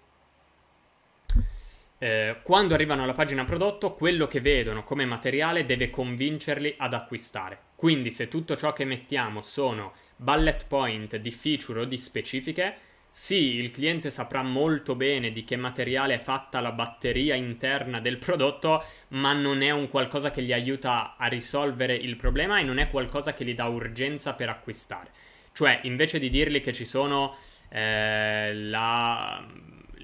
Eh, quando arrivano alla pagina prodotto, quello che vedono come materiale deve convincerli ad acquistare. Quindi se tutto ciò che mettiamo sono bullet point di feature o di specifiche, sì, il cliente saprà molto bene di che materiale è fatta la batteria interna del prodotto, ma non è un qualcosa che gli aiuta a risolvere il problema e non è qualcosa che gli dà urgenza per acquistare. Cioè, invece di dirgli che ci sono eh, la,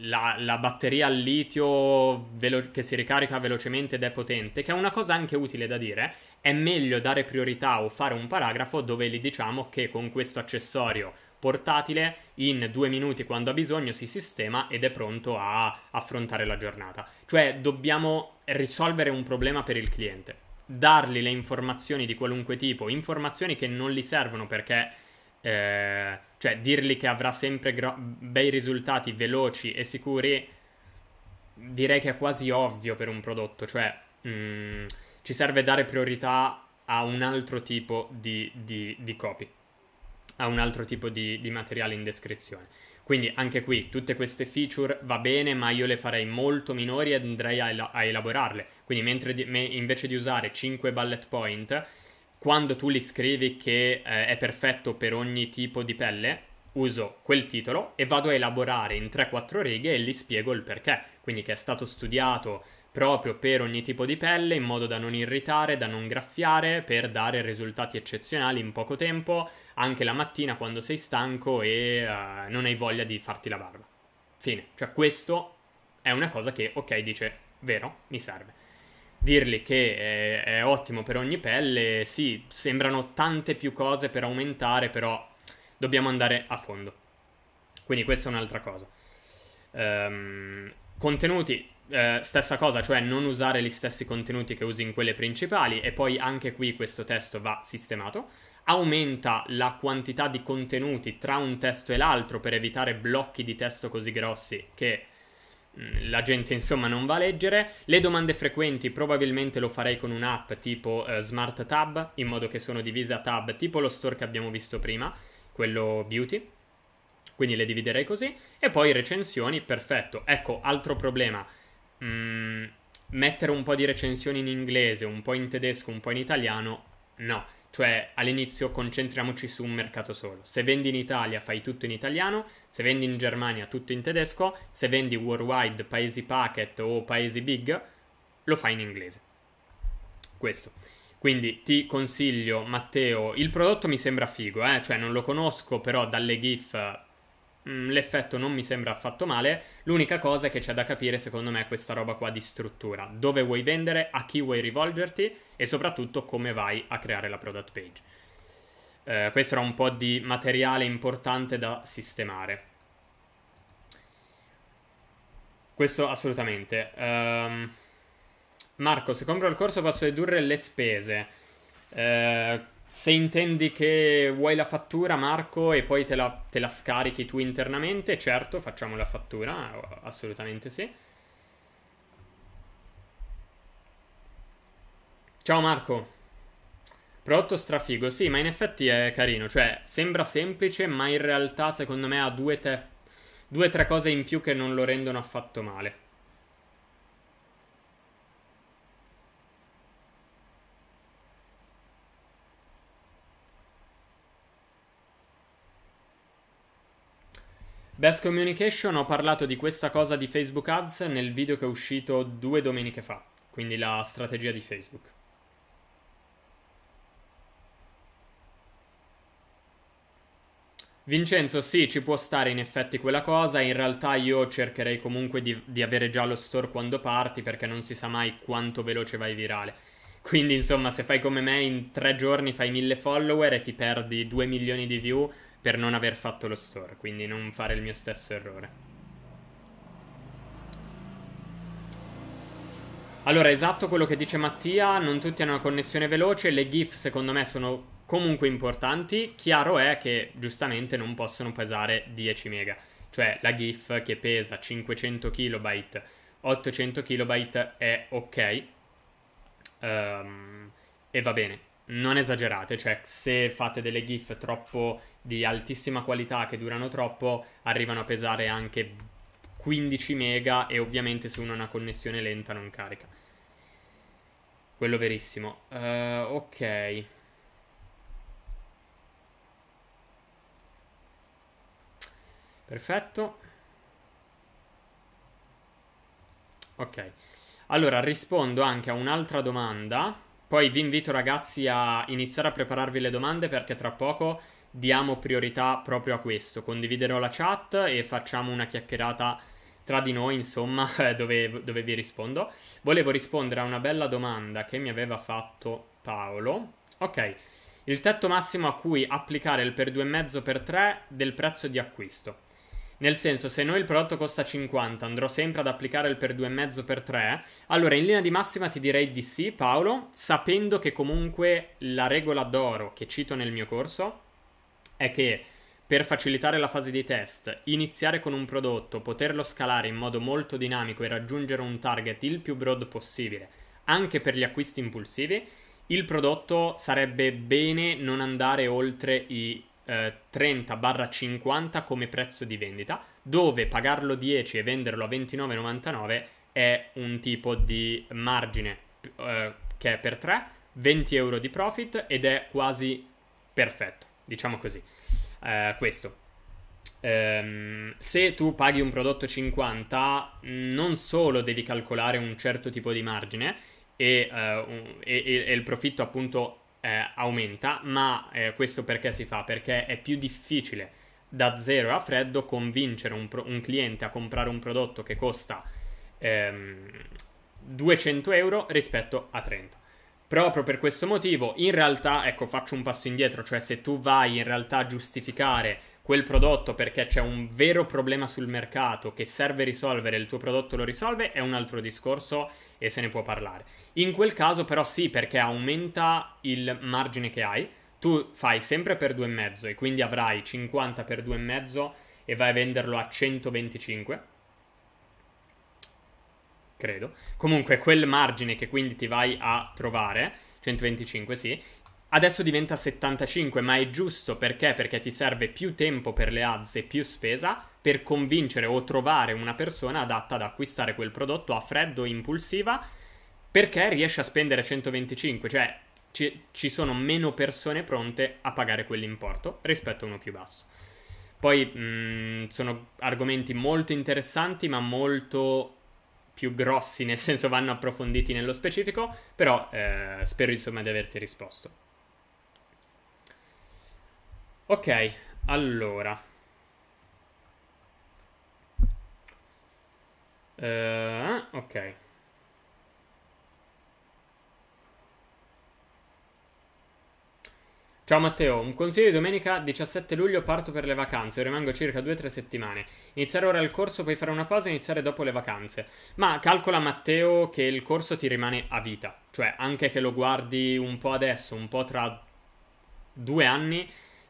la, la, batteria al litio velo- che si ricarica velocemente ed è potente, che è una cosa anche utile da dire, è meglio dare priorità o fare un paragrafo dove gli diciamo che con questo accessorio portatile, in due minuti quando ha bisogno si sistema ed è pronto a affrontare la giornata. Cioè dobbiamo risolvere un problema per il cliente, dargli le informazioni di qualunque tipo, informazioni che non gli servono perché... Eh, cioè dirgli che avrà sempre gro- bei risultati veloci e sicuri direi che è quasi ovvio per un prodotto, cioè mh, mm, ci serve dare priorità a un altro tipo di, di, di copy a un altro tipo di, di materiale in descrizione. Quindi anche qui tutte queste feature va bene, ma io le farei molto minori e andrei a, a elaborarle. Quindi di, me, invece di usare 5 bullet point, quando tu li scrivi che eh, è perfetto per ogni tipo di pelle, uso quel titolo e vado a elaborare in 3-4 righe e gli spiego il perché. Quindi che è stato studiato proprio per ogni tipo di pelle in modo da non irritare, da non graffiare, per dare risultati eccezionali in poco tempo, anche la mattina quando sei stanco e uh, non hai voglia di farti la barba. Fine. Cioè questo è una cosa che, ok, dice, vero, mi serve. Dirgli che è, è ottimo per ogni pelle, sì, sembrano tante più cose per aumentare, però dobbiamo andare a fondo. Quindi questa è un'altra cosa. Um, contenuti, eh, stessa cosa, cioè non usare gli stessi contenuti che usi in quelle principali e poi anche qui questo testo va sistemato. Aumenta la quantità di contenuti tra un testo e l'altro per evitare blocchi di testo così grossi che mm, la gente insomma non va a leggere. Le domande frequenti probabilmente lo farei con un'app tipo eh, Smart Tab, in modo che sono divise a tab, tipo lo store che abbiamo visto prima, quello Beauty quindi le dividerei così. E poi recensioni, perfetto. Ecco, altro problema mh, mm, mettere un po' di recensioni in inglese, un po' in tedesco, un po' in italiano, no. Cioè, all'inizio concentriamoci su un mercato solo. Se vendi in Italia fai tutto in italiano, se vendi in Germania tutto in tedesco, se vendi worldwide, paesi packet o paesi big, lo fai in inglese. Questo. Quindi ti consiglio, Matteo, il prodotto mi sembra figo, eh? cioè non lo conosco, però dalle GIF Mm, l'effetto non mi sembra affatto male. L'unica cosa è che c'è da capire, secondo me, è questa roba qua di struttura. Dove vuoi vendere, a chi vuoi rivolgerti e soprattutto come vai a creare la product page. Eh, questo era un po' di materiale importante da sistemare. Questo assolutamente. Um, Marco, se compro il corso posso dedurre le spese. Eh, se intendi che vuoi la fattura, Marco, e poi te la, te la scarichi tu internamente, certo, facciamo la fattura, assolutamente sì. Ciao Marco. Prodotto strafigo, sì, ma in effetti è carino, cioè sembra semplice, ma in realtà secondo me ha due, te- tre cose in più che non lo rendono affatto male. Best Communication ho parlato di questa cosa di Facebook Ads nel video che è uscito due domeniche fa, quindi la strategia di Facebook. Vincenzo, sì, ci può stare in effetti quella cosa, in realtà io cercherei comunque di, di, avere già lo store quando parti perché non si sa mai quanto veloce vai virale. Quindi insomma, se fai come me in tre giorni fai mille follower e ti perdi due milioni di view, per non aver fatto lo store, quindi non fare il mio stesso errore. Allora, esatto quello che dice Mattia, non tutti hanno una connessione veloce, le GIF secondo me sono comunque importanti, chiaro è che giustamente non possono pesare 10 mega, cioè la GIF che pesa 500 KB, 800 KB è ok um, e va bene, non esagerate, cioè se fate delle GIF troppo di altissima qualità che durano troppo arrivano a pesare anche 15 mega e ovviamente se uno ha una connessione lenta non carica. Quello verissimo. Uh, ok. Perfetto. Ok. Allora, rispondo anche a un'altra domanda. Poi vi invito ragazzi a iniziare a prepararvi le domande perché tra poco diamo priorità proprio a questo. Condividerò la chat e facciamo una chiacchierata tra di noi, insomma, eh, dove, dove vi rispondo. Volevo rispondere a una bella domanda che mi aveva fatto Paolo. Ok, il tetto massimo a cui applicare il per 2,5 per 3 del prezzo di acquisto. Nel senso, se noi il prodotto costa 50, andrò sempre ad applicare il per 2,5 per 3. Allora, in linea di massima ti direi di sì, Paolo, sapendo che comunque la regola d'oro che cito nel mio corso è che per facilitare la fase di test, iniziare con un prodotto, poterlo scalare in modo molto dinamico e raggiungere un target il più broad possibile, anche per gli acquisti impulsivi, il prodotto sarebbe bene non andare oltre i eh, 30-50 come prezzo di vendita, dove pagarlo 10 e venderlo a 29,99 è un tipo di margine eh, che è per 3, 20 euro di profit ed è quasi perfetto diciamo così. Eh, questo. Ehm, se tu paghi un prodotto 50, non solo devi calcolare un certo tipo di margine e, eh, un, e, e il profitto appunto eh, aumenta, ma eh, questo perché si fa? Perché è più difficile da zero a freddo convincere un, pro- un cliente a comprare un prodotto che costa ehm, 200 euro rispetto a 30. Proprio per questo motivo, in realtà, ecco, faccio un passo indietro, cioè se tu vai in realtà a giustificare quel prodotto perché c'è un vero problema sul mercato che serve risolvere, il tuo prodotto lo risolve, è un altro discorso e se ne può parlare. In quel caso però sì, perché aumenta il margine che hai, tu fai sempre per 2,5 e quindi avrai 50 per 2,5 e vai a venderlo a 125 credo. Comunque quel margine che quindi ti vai a trovare, 125 sì, adesso diventa 75, ma è giusto perché? Perché ti serve più tempo per le ads e più spesa per convincere o trovare una persona adatta ad acquistare quel prodotto a freddo, o impulsiva, perché riesce a spendere 125, cioè ci, ci sono meno persone pronte a pagare quell'importo rispetto a uno più basso. Poi mh, mm, sono argomenti molto interessanti, ma molto più grossi, nel senso vanno approfonditi nello specifico, però eh, spero insomma di averti risposto. Ok, allora... Uh, ok. Ciao Matteo, un consiglio di domenica 17 luglio parto per le vacanze, rimango circa 2-3 settimane. Iniziare ora il corso, poi fare una pausa e iniziare dopo le vacanze. Ma calcola Matteo che il corso ti rimane a vita, cioè anche che lo guardi un po' adesso, un po' tra due anni,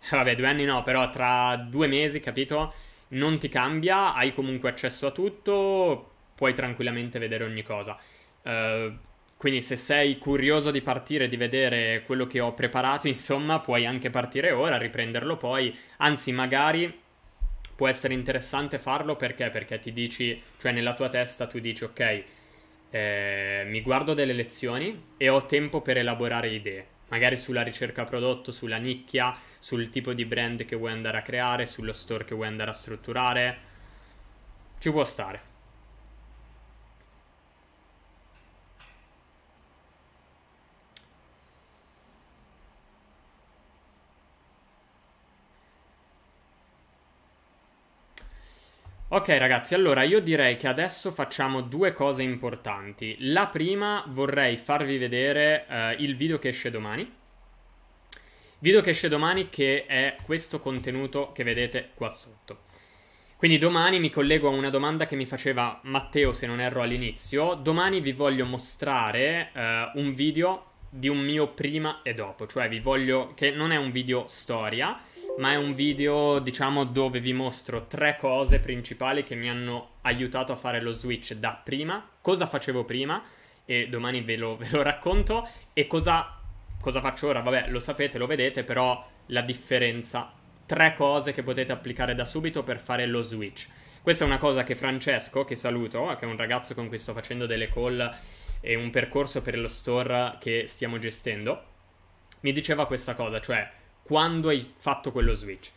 vabbè due anni no, però tra due mesi, capito? Non ti cambia, hai comunque accesso a tutto, puoi tranquillamente vedere ogni cosa. Uh, quindi se sei curioso di partire, di vedere quello che ho preparato, insomma, puoi anche partire ora, riprenderlo poi. Anzi, magari può essere interessante farlo perché? Perché ti dici, cioè nella tua testa tu dici, ok, eh, mi guardo delle lezioni e ho tempo per elaborare idee, magari sulla ricerca prodotto, sulla nicchia, sul tipo di brand che vuoi andare a creare, sullo store che vuoi andare a strutturare. Ci può stare. Ok ragazzi, allora io direi che adesso facciamo due cose importanti. La prima vorrei farvi vedere eh, il video che esce domani. Video che esce domani che è questo contenuto che vedete qua sotto. Quindi domani mi collego a una domanda che mi faceva Matteo se non erro all'inizio. Domani vi voglio mostrare eh, un video di un mio prima e dopo, cioè vi voglio che non è un video storia, ma è un video, diciamo, dove vi mostro tre cose principali che mi hanno aiutato a fare lo switch da prima, cosa facevo prima, e domani ve lo, ve lo racconto, e cosa, cosa faccio ora, vabbè, lo sapete, lo vedete, però la differenza. Tre cose che potete applicare da subito per fare lo switch. Questa è una cosa che Francesco, che saluto, che è un ragazzo con cui sto facendo delle call e un percorso per lo store che stiamo gestendo, mi diceva questa cosa, cioè quando hai fatto quello switch?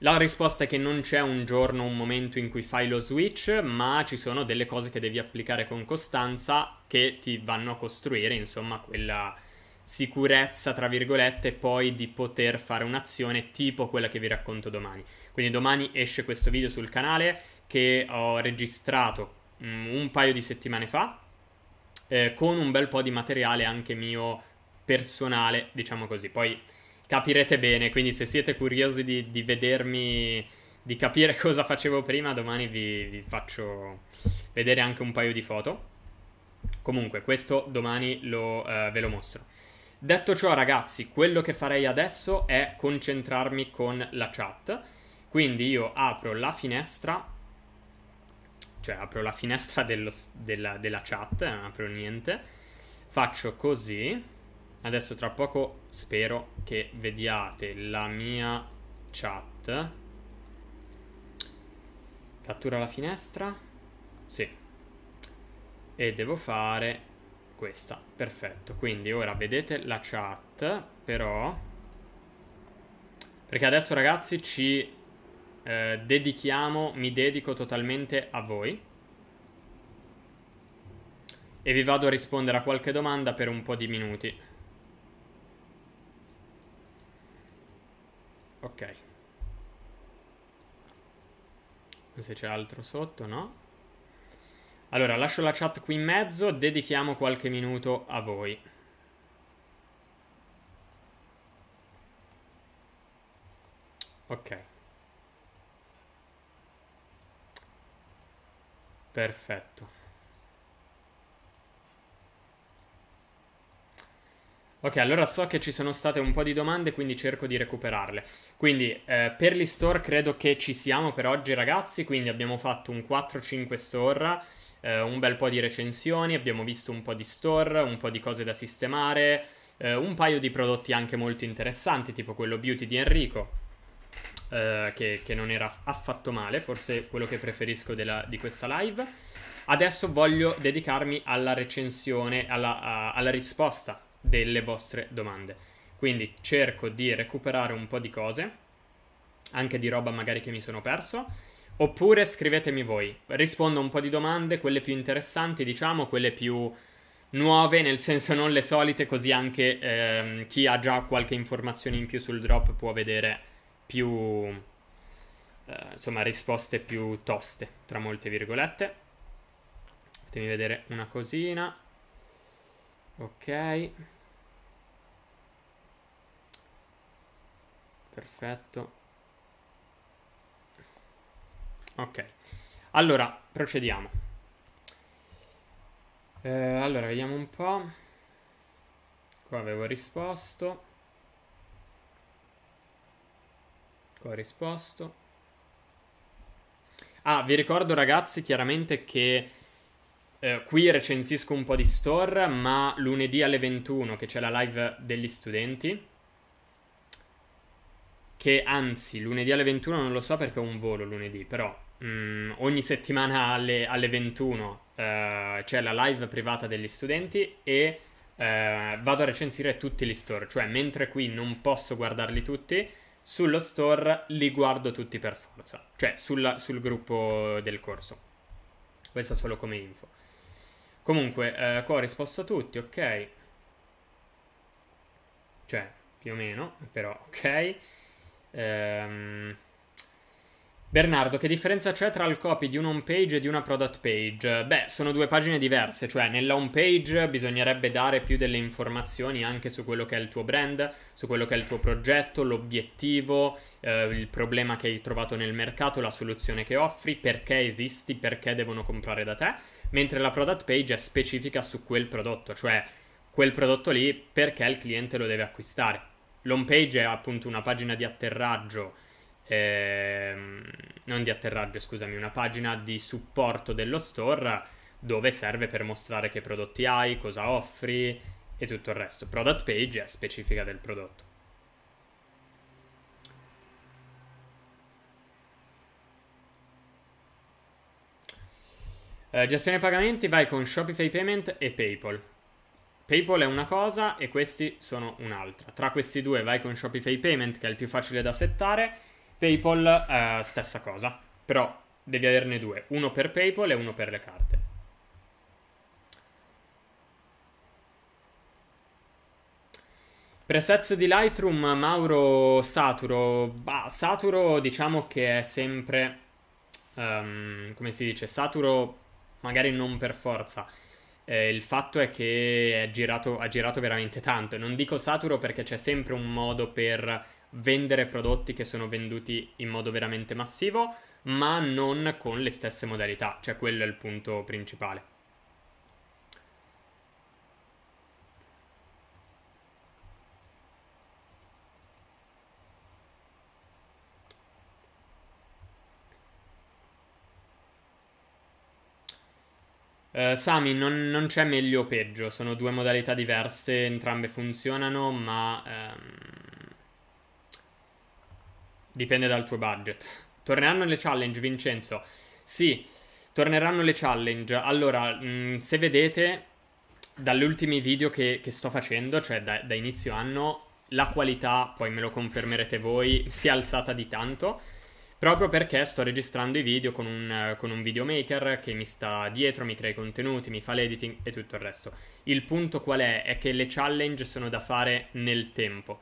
La risposta è che non c'è un giorno, un momento in cui fai lo switch, ma ci sono delle cose che devi applicare con costanza che ti vanno a costruire, insomma, quella sicurezza, tra virgolette, poi di poter fare un'azione tipo quella che vi racconto domani. Quindi domani esce questo video sul canale che ho registrato mm, un paio di settimane fa eh, con un bel po' di materiale anche mio personale, diciamo così. Poi capirete bene. Quindi, se siete curiosi di, di vedermi, di capire cosa facevo prima, domani vi, vi, faccio vedere anche un paio di foto. Comunque, questo domani lo, eh, ve lo mostro. Detto ciò, ragazzi, quello che farei adesso è concentrarmi con la chat. Quindi io apro la finestra, cioè apro la finestra dello, della, della chat, eh, non apro niente. Faccio così. Adesso tra poco spero che vediate la mia chat. Cattura la finestra. Sì. E devo fare questa. Perfetto. Quindi ora vedete la chat, però... Perché adesso ragazzi ci eh, dedichiamo, mi dedico totalmente a voi e vi vado a rispondere a qualche domanda per un po' di minuti. Ok. Se c'è altro sotto, no? Allora, lascio la chat qui in mezzo, dedichiamo qualche minuto a voi. Ok. Perfetto. Ok, allora so che ci sono state un po' di domande, quindi cerco di recuperarle. Quindi eh, per gli store credo che ci siamo per oggi ragazzi, quindi abbiamo fatto un 4-5 store, eh, un bel po' di recensioni, abbiamo visto un po' di store, un po' di cose da sistemare, eh, un paio di prodotti anche molto interessanti, tipo quello Beauty di Enrico, eh, che, che, non era affatto male, forse quello che preferisco della, di questa live. Adesso voglio dedicarmi alla recensione, alla, a, alla risposta delle vostre domande. Quindi cerco di recuperare un po' di cose, anche di roba magari che mi sono perso. Oppure scrivetemi voi, rispondo a un po' di domande, quelle più interessanti, diciamo, quelle più nuove, nel senso non le solite, così anche ehm, chi ha già qualche informazione in più sul drop può vedere più eh, insomma risposte più toste, tra molte virgolette. Fatemi vedere una cosina. Ok. Perfetto. Ok. Allora, procediamo. Eh, allora, vediamo un po'. Qua avevo risposto. Qua ho risposto. Ah, vi ricordo ragazzi chiaramente che eh, qui recensisco un po' di store, ma lunedì alle 21 che c'è la live degli studenti che anzi lunedì alle 21 non lo so perché ho un volo lunedì, però mh, mm, ogni settimana alle, alle 21 uh, eh, c'è la live privata degli studenti e uh, vado a recensire tutti gli store, cioè mentre qui non posso guardarli tutti, sullo store li guardo tutti per forza, cioè sulla, sul gruppo del corso. Questa solo come info. Comunque, uh, qua ho risposto a tutti, ok. Cioè, più o meno, però ok. Ehm... Bernardo, che differenza c'è tra il copy di home page e di una product page? Beh, sono due pagine diverse, cioè nella home page bisognerebbe dare più delle informazioni anche su quello che è il tuo brand, su quello che è il tuo progetto, l'obiettivo, eh, il problema che hai trovato nel mercato, la soluzione che offri, perché esisti, perché devono comprare da te, mentre la product page è specifica su quel prodotto, cioè quel prodotto lì perché il cliente lo deve acquistare l'home page è appunto una pagina di atterraggio, ehm, non di atterraggio, scusami, una pagina di supporto dello store dove serve per mostrare che prodotti hai, cosa offri e tutto il resto. Product page è specifica del prodotto. Eh, gestione pagamenti vai con Shopify Payment e PayPal. PayPal è una cosa e questi sono un'altra. Tra questi due vai con Shopify Payment, che è il più facile da settare. PayPal, eh, stessa cosa, però devi averne due, uno per PayPal e uno per le carte. Presets di Lightroom, Mauro Saturo. Bah, Saturo diciamo che è sempre, um, come si dice, Saturo magari non per forza eh, il fatto è che ha girato, ha girato veramente tanto. Non dico saturo perché c'è sempre un modo per vendere prodotti che sono venduti in modo veramente massivo, ma non con le stesse modalità. Cioè, quello è il punto principale. Uh, Sami, non, non, c'è meglio o peggio, sono due modalità diverse, entrambe funzionano, ma um, dipende dal tuo budget. Torneranno le challenge, Vincenzo? Sì, torneranno le challenge. Allora, mh, mm, se vedete dagli ultimi video che, che sto facendo, cioè da, da inizio anno, la qualità, poi me lo confermerete voi, si è alzata di tanto Proprio perché sto registrando i video con un, con un, videomaker che mi sta dietro, mi crea i contenuti, mi fa l'editing e tutto il resto. Il punto qual è? È che le challenge sono da fare nel tempo.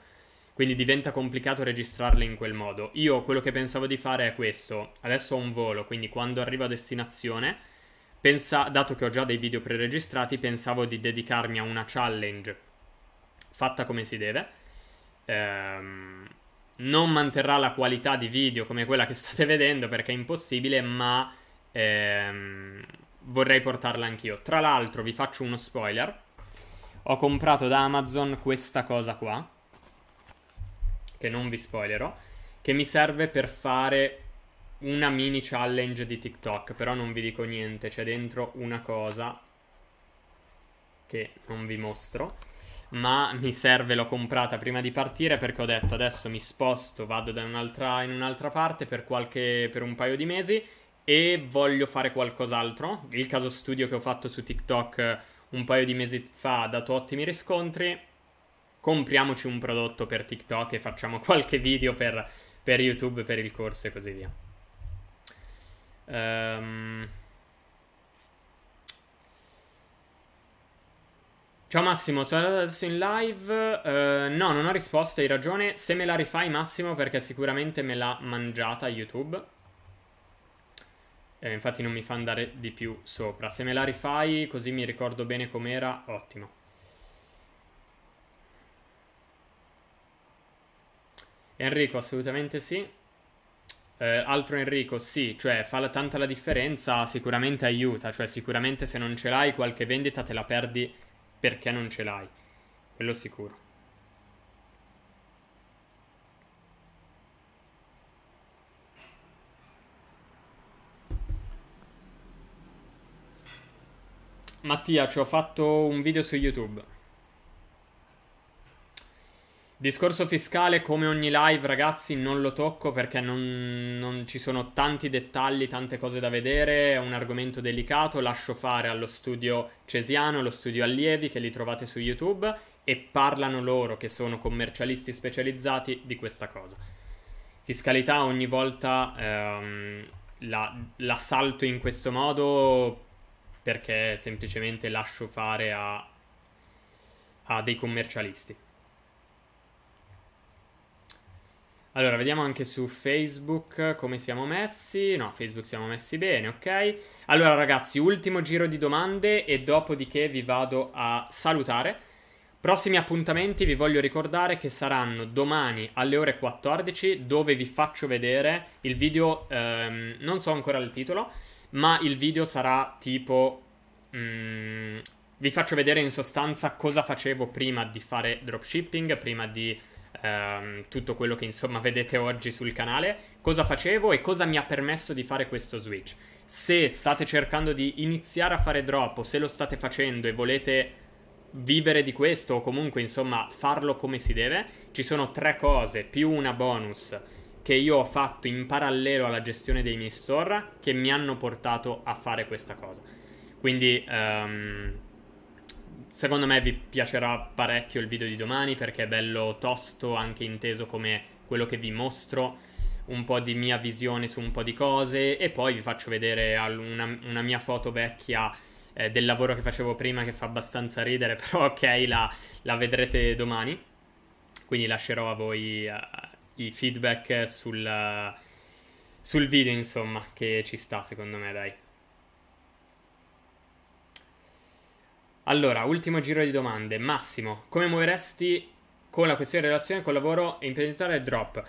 Quindi diventa complicato registrarle in quel modo. Io quello che pensavo di fare è questo. Adesso ho un volo, quindi quando arrivo a destinazione, pensa, dato che ho già dei video preregistrati, pensavo di dedicarmi a una challenge fatta come si deve. Ehm non manterrà la qualità di video come quella che state vedendo perché è impossibile, ma ehm, vorrei portarla anch'io. Tra l'altro vi faccio uno spoiler. Ho comprato da Amazon questa cosa qua, che non vi spoilerò, che mi serve per fare una mini challenge di TikTok, però non vi dico niente, c'è dentro una cosa che non vi mostro ma mi serve, l'ho comprata prima di partire perché ho detto adesso mi sposto, vado da un'altra, in un'altra parte per, qualche, per un paio di mesi e voglio fare qualcos'altro. Il caso studio che ho fatto su TikTok un paio di mesi fa ha dato ottimi riscontri. Compriamoci un prodotto per TikTok e facciamo qualche video per, per YouTube, per il corso e così via. Ehm... Um... Ciao Massimo, sono andato adesso in live. Uh, no, non ho risposto, hai ragione. Se me la rifai Massimo perché sicuramente me l'ha mangiata YouTube. Eh, infatti non mi fa andare di più sopra. Se me la rifai così mi ricordo bene com'era, ottimo. Enrico, assolutamente sì. Eh, altro Enrico, sì, cioè fa la, tanta la differenza, sicuramente aiuta, cioè sicuramente se non ce l'hai qualche vendita te la perdi perché non ce l'hai, quello sicuro. Mattia, ci ho fatto un video su YouTube. Discorso fiscale, come ogni live, ragazzi, non lo tocco perché non, non, ci sono tanti dettagli, tante cose da vedere. È un argomento delicato. Lascio fare allo studio Cesiano, allo studio Allievi, che li trovate su YouTube, e parlano loro, che sono commercialisti specializzati, di questa cosa. Fiscalità ogni volta ehm, la, la salto in questo modo perché semplicemente lascio fare a, a dei commercialisti. Allora, vediamo anche su Facebook come siamo messi. No, Facebook siamo messi bene, ok? Allora, ragazzi, ultimo giro di domande e dopodiché vi vado a salutare. Prossimi appuntamenti vi voglio ricordare che saranno domani alle ore 14 dove vi faccio vedere il video, ehm, non so ancora il titolo, ma il video sarà tipo... Mm, vi faccio vedere in sostanza cosa facevo prima di fare dropshipping, prima di ehm, tutto quello che insomma vedete oggi sul canale, cosa facevo e cosa mi ha permesso di fare questo switch. Se state cercando di iniziare a fare drop o se lo state facendo e volete vivere di questo o comunque insomma farlo come si deve, ci sono tre cose più una bonus che io ho fatto in parallelo alla gestione dei miei store che mi hanno portato a fare questa cosa. Quindi... Um, Secondo me vi piacerà parecchio il video di domani perché è bello tosto, anche inteso come quello che vi mostro, un po' di mia visione su un po' di cose e poi vi faccio vedere una, una mia foto vecchia eh, del lavoro che facevo prima che fa abbastanza ridere, però ok, la, la vedrete domani. Quindi lascerò a voi uh, i feedback sul, uh, sul video, insomma, che ci sta secondo me, dai. Allora, ultimo giro di domande. Massimo, come muoveresti con la questione relazione col lavoro e imprenditoriale drop?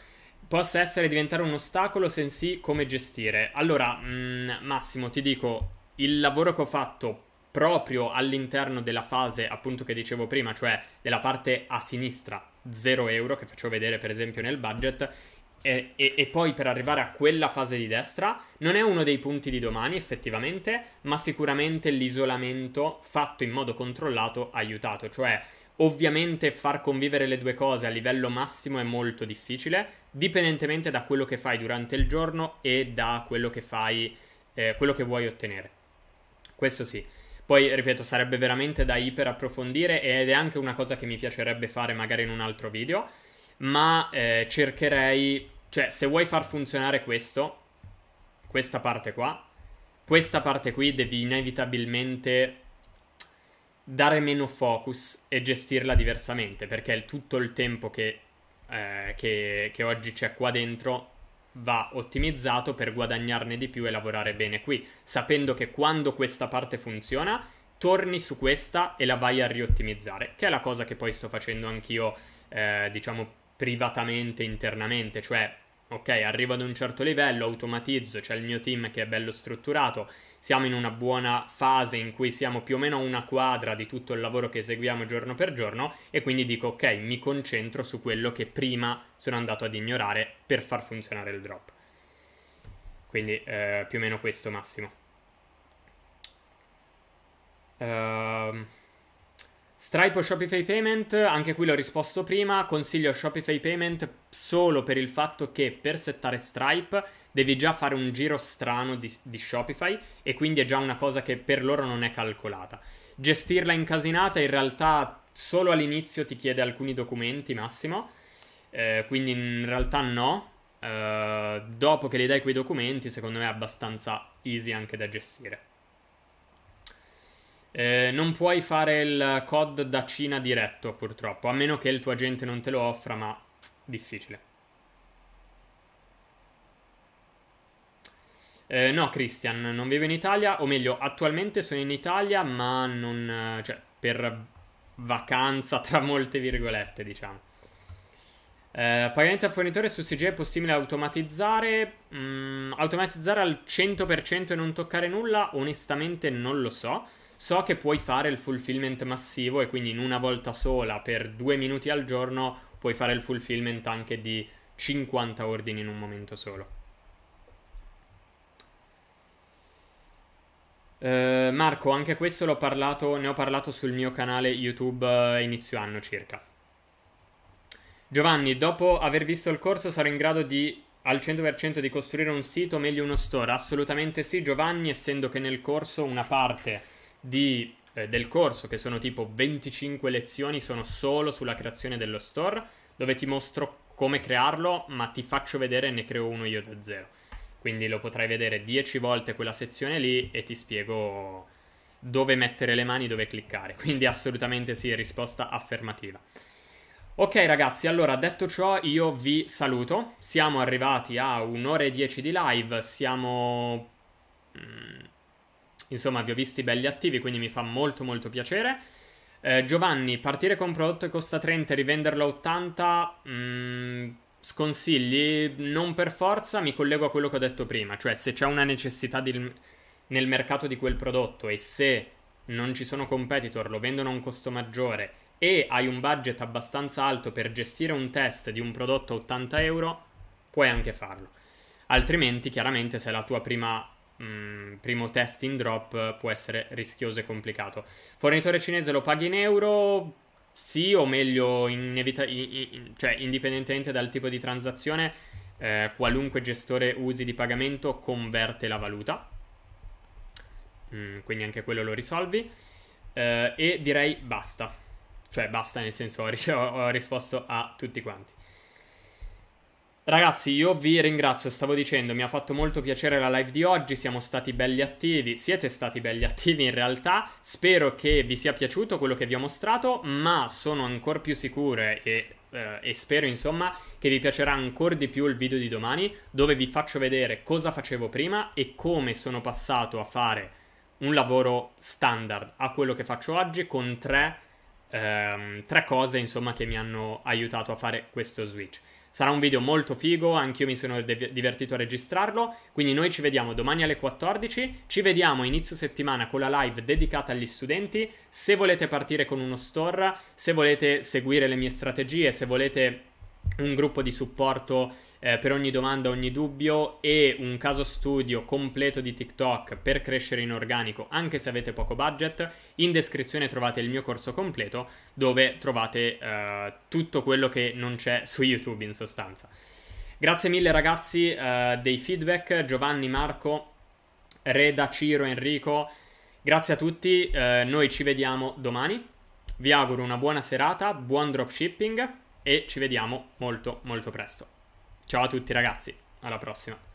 Possa essere diventare un ostacolo, se sì, come gestire? Allora, mh, mm, Massimo, ti dico, il lavoro che ho fatto proprio all'interno della fase appunto che dicevo prima, cioè della parte a sinistra, 0 euro che facevo vedere per esempio nel budget, e, e, e, poi per arrivare a quella fase di destra non è uno dei punti di domani effettivamente, ma sicuramente l'isolamento fatto in modo controllato ha aiutato, cioè ovviamente far convivere le due cose a livello massimo è molto difficile, dipendentemente da quello che fai durante il giorno e da quello che fai, eh, quello che vuoi ottenere. Questo sì. Poi, ripeto, sarebbe veramente da iper approfondire ed è anche una cosa che mi piacerebbe fare magari in un altro video, ma eh, cercherei cioè, se vuoi far funzionare questo, questa parte qua, questa parte qui devi inevitabilmente dare meno focus e gestirla diversamente, perché il, tutto il tempo che, eh, che, che oggi c'è qua dentro va ottimizzato per guadagnarne di più e lavorare bene qui, sapendo che quando questa parte funziona, torni su questa e la vai a riottimizzare, che è la cosa che poi sto facendo anch'io, eh, diciamo, privatamente, internamente, cioè ok, arrivo ad un certo livello, automatizzo, c'è il mio team che è bello strutturato, siamo in una buona fase in cui siamo più o meno una quadra di tutto il lavoro che eseguiamo giorno per giorno e quindi dico ok, mi concentro su quello che prima sono andato ad ignorare per far funzionare il drop. Quindi eh, più o meno questo massimo. Ehm... Uh... Stripe o Shopify Payment, anche qui l'ho risposto prima, consiglio Shopify Payment solo per il fatto che per settare Stripe devi già fare un giro strano di, di Shopify e quindi è già una cosa che per loro non è calcolata. Gestirla incasinata in realtà solo all'inizio ti chiede alcuni documenti massimo, eh, quindi in realtà no. Eh, dopo che gli dai quei documenti, secondo me è abbastanza easy anche da gestire. Eh, non puoi fare il COD da Cina diretto, purtroppo, a meno che il tuo agente non te lo offra, ma difficile. Eh, no, Christian, non vivo in Italia, o meglio, attualmente sono in Italia, ma non... Eh, cioè, per vacanza, tra molte virgolette, diciamo. Eh, pagamento al fornitore su CG è possibile automatizzare? Mm, automatizzare al 100% e non toccare nulla? Onestamente non lo so. So che puoi fare il fulfillment massivo e quindi in una volta sola per due minuti al giorno puoi fare il fulfillment anche di 50 ordini in un momento solo. Uh, Marco, anche questo l'ho parlato, ne ho parlato sul mio canale YouTube uh, inizio anno circa. Giovanni, dopo aver visto il corso sarò in grado di al 100% di costruire un sito, meglio uno store? Assolutamente sì, Giovanni, essendo che nel corso una parte di, eh, del corso, che sono tipo 25 lezioni, sono solo sulla creazione dello store, dove ti mostro come crearlo, ma ti faccio vedere e ne creo uno io da zero. Quindi lo potrai vedere 10 volte quella sezione lì e ti spiego dove mettere le mani, dove cliccare. Quindi assolutamente sì, risposta affermativa. Ok ragazzi, allora detto ciò io vi saluto, siamo arrivati a un'ora e dieci di live, siamo mm, Insomma, vi ho visti belli attivi, quindi mi fa molto molto piacere. Eh, Giovanni, partire con un prodotto che costa 30 e rivenderlo a 80, mh, mm, sconsigli? Non per forza, mi collego a quello che ho detto prima, cioè se c'è una necessità di, nel mercato di quel prodotto e se non ci sono competitor, lo vendono a un costo maggiore e hai un budget abbastanza alto per gestire un test di un prodotto a 80 euro, puoi anche farlo. Altrimenti, chiaramente, se è la tua prima mh, mm, primo test in drop può essere rischioso e complicato. Fornitore cinese lo paghi in euro? Sì, o meglio, inevita- in, in, cioè, indipendentemente dal tipo di transazione, eh, qualunque gestore usi di pagamento converte la valuta. Mm, quindi anche quello lo risolvi. Eh, e direi basta. Cioè, basta nel senso, ho, ho risposto a tutti quanti. Ragazzi, io vi ringrazio, stavo dicendo, mi ha fatto molto piacere la live di oggi, siamo stati belli attivi, siete stati belli attivi in realtà, spero che vi sia piaciuto quello che vi ho mostrato, ma sono ancora più sicure e, eh, e spero insomma che vi piacerà ancora di più il video di domani, dove vi faccio vedere cosa facevo prima e come sono passato a fare un lavoro standard a quello che faccio oggi con tre, ehm, tre cose insomma che mi hanno aiutato a fare questo switch. Sarà un video molto figo, anch'io mi sono de- divertito a registrarlo, quindi noi ci vediamo domani alle 14, ci vediamo inizio settimana con la live dedicata agli studenti, se volete partire con uno store, se volete seguire le mie strategie, se volete un gruppo di supporto eh, per ogni domanda, ogni dubbio e un caso studio completo di TikTok per crescere in organico anche se avete poco budget. In descrizione trovate il mio corso completo dove trovate eh, tutto quello che non c'è su YouTube in sostanza. Grazie mille ragazzi eh, dei feedback, Giovanni, Marco, Reda, Ciro, Enrico. Grazie a tutti, eh, noi ci vediamo domani. Vi auguro una buona serata, buon dropshipping e ci vediamo molto molto presto. Ciao a tutti ragazzi, alla prossima.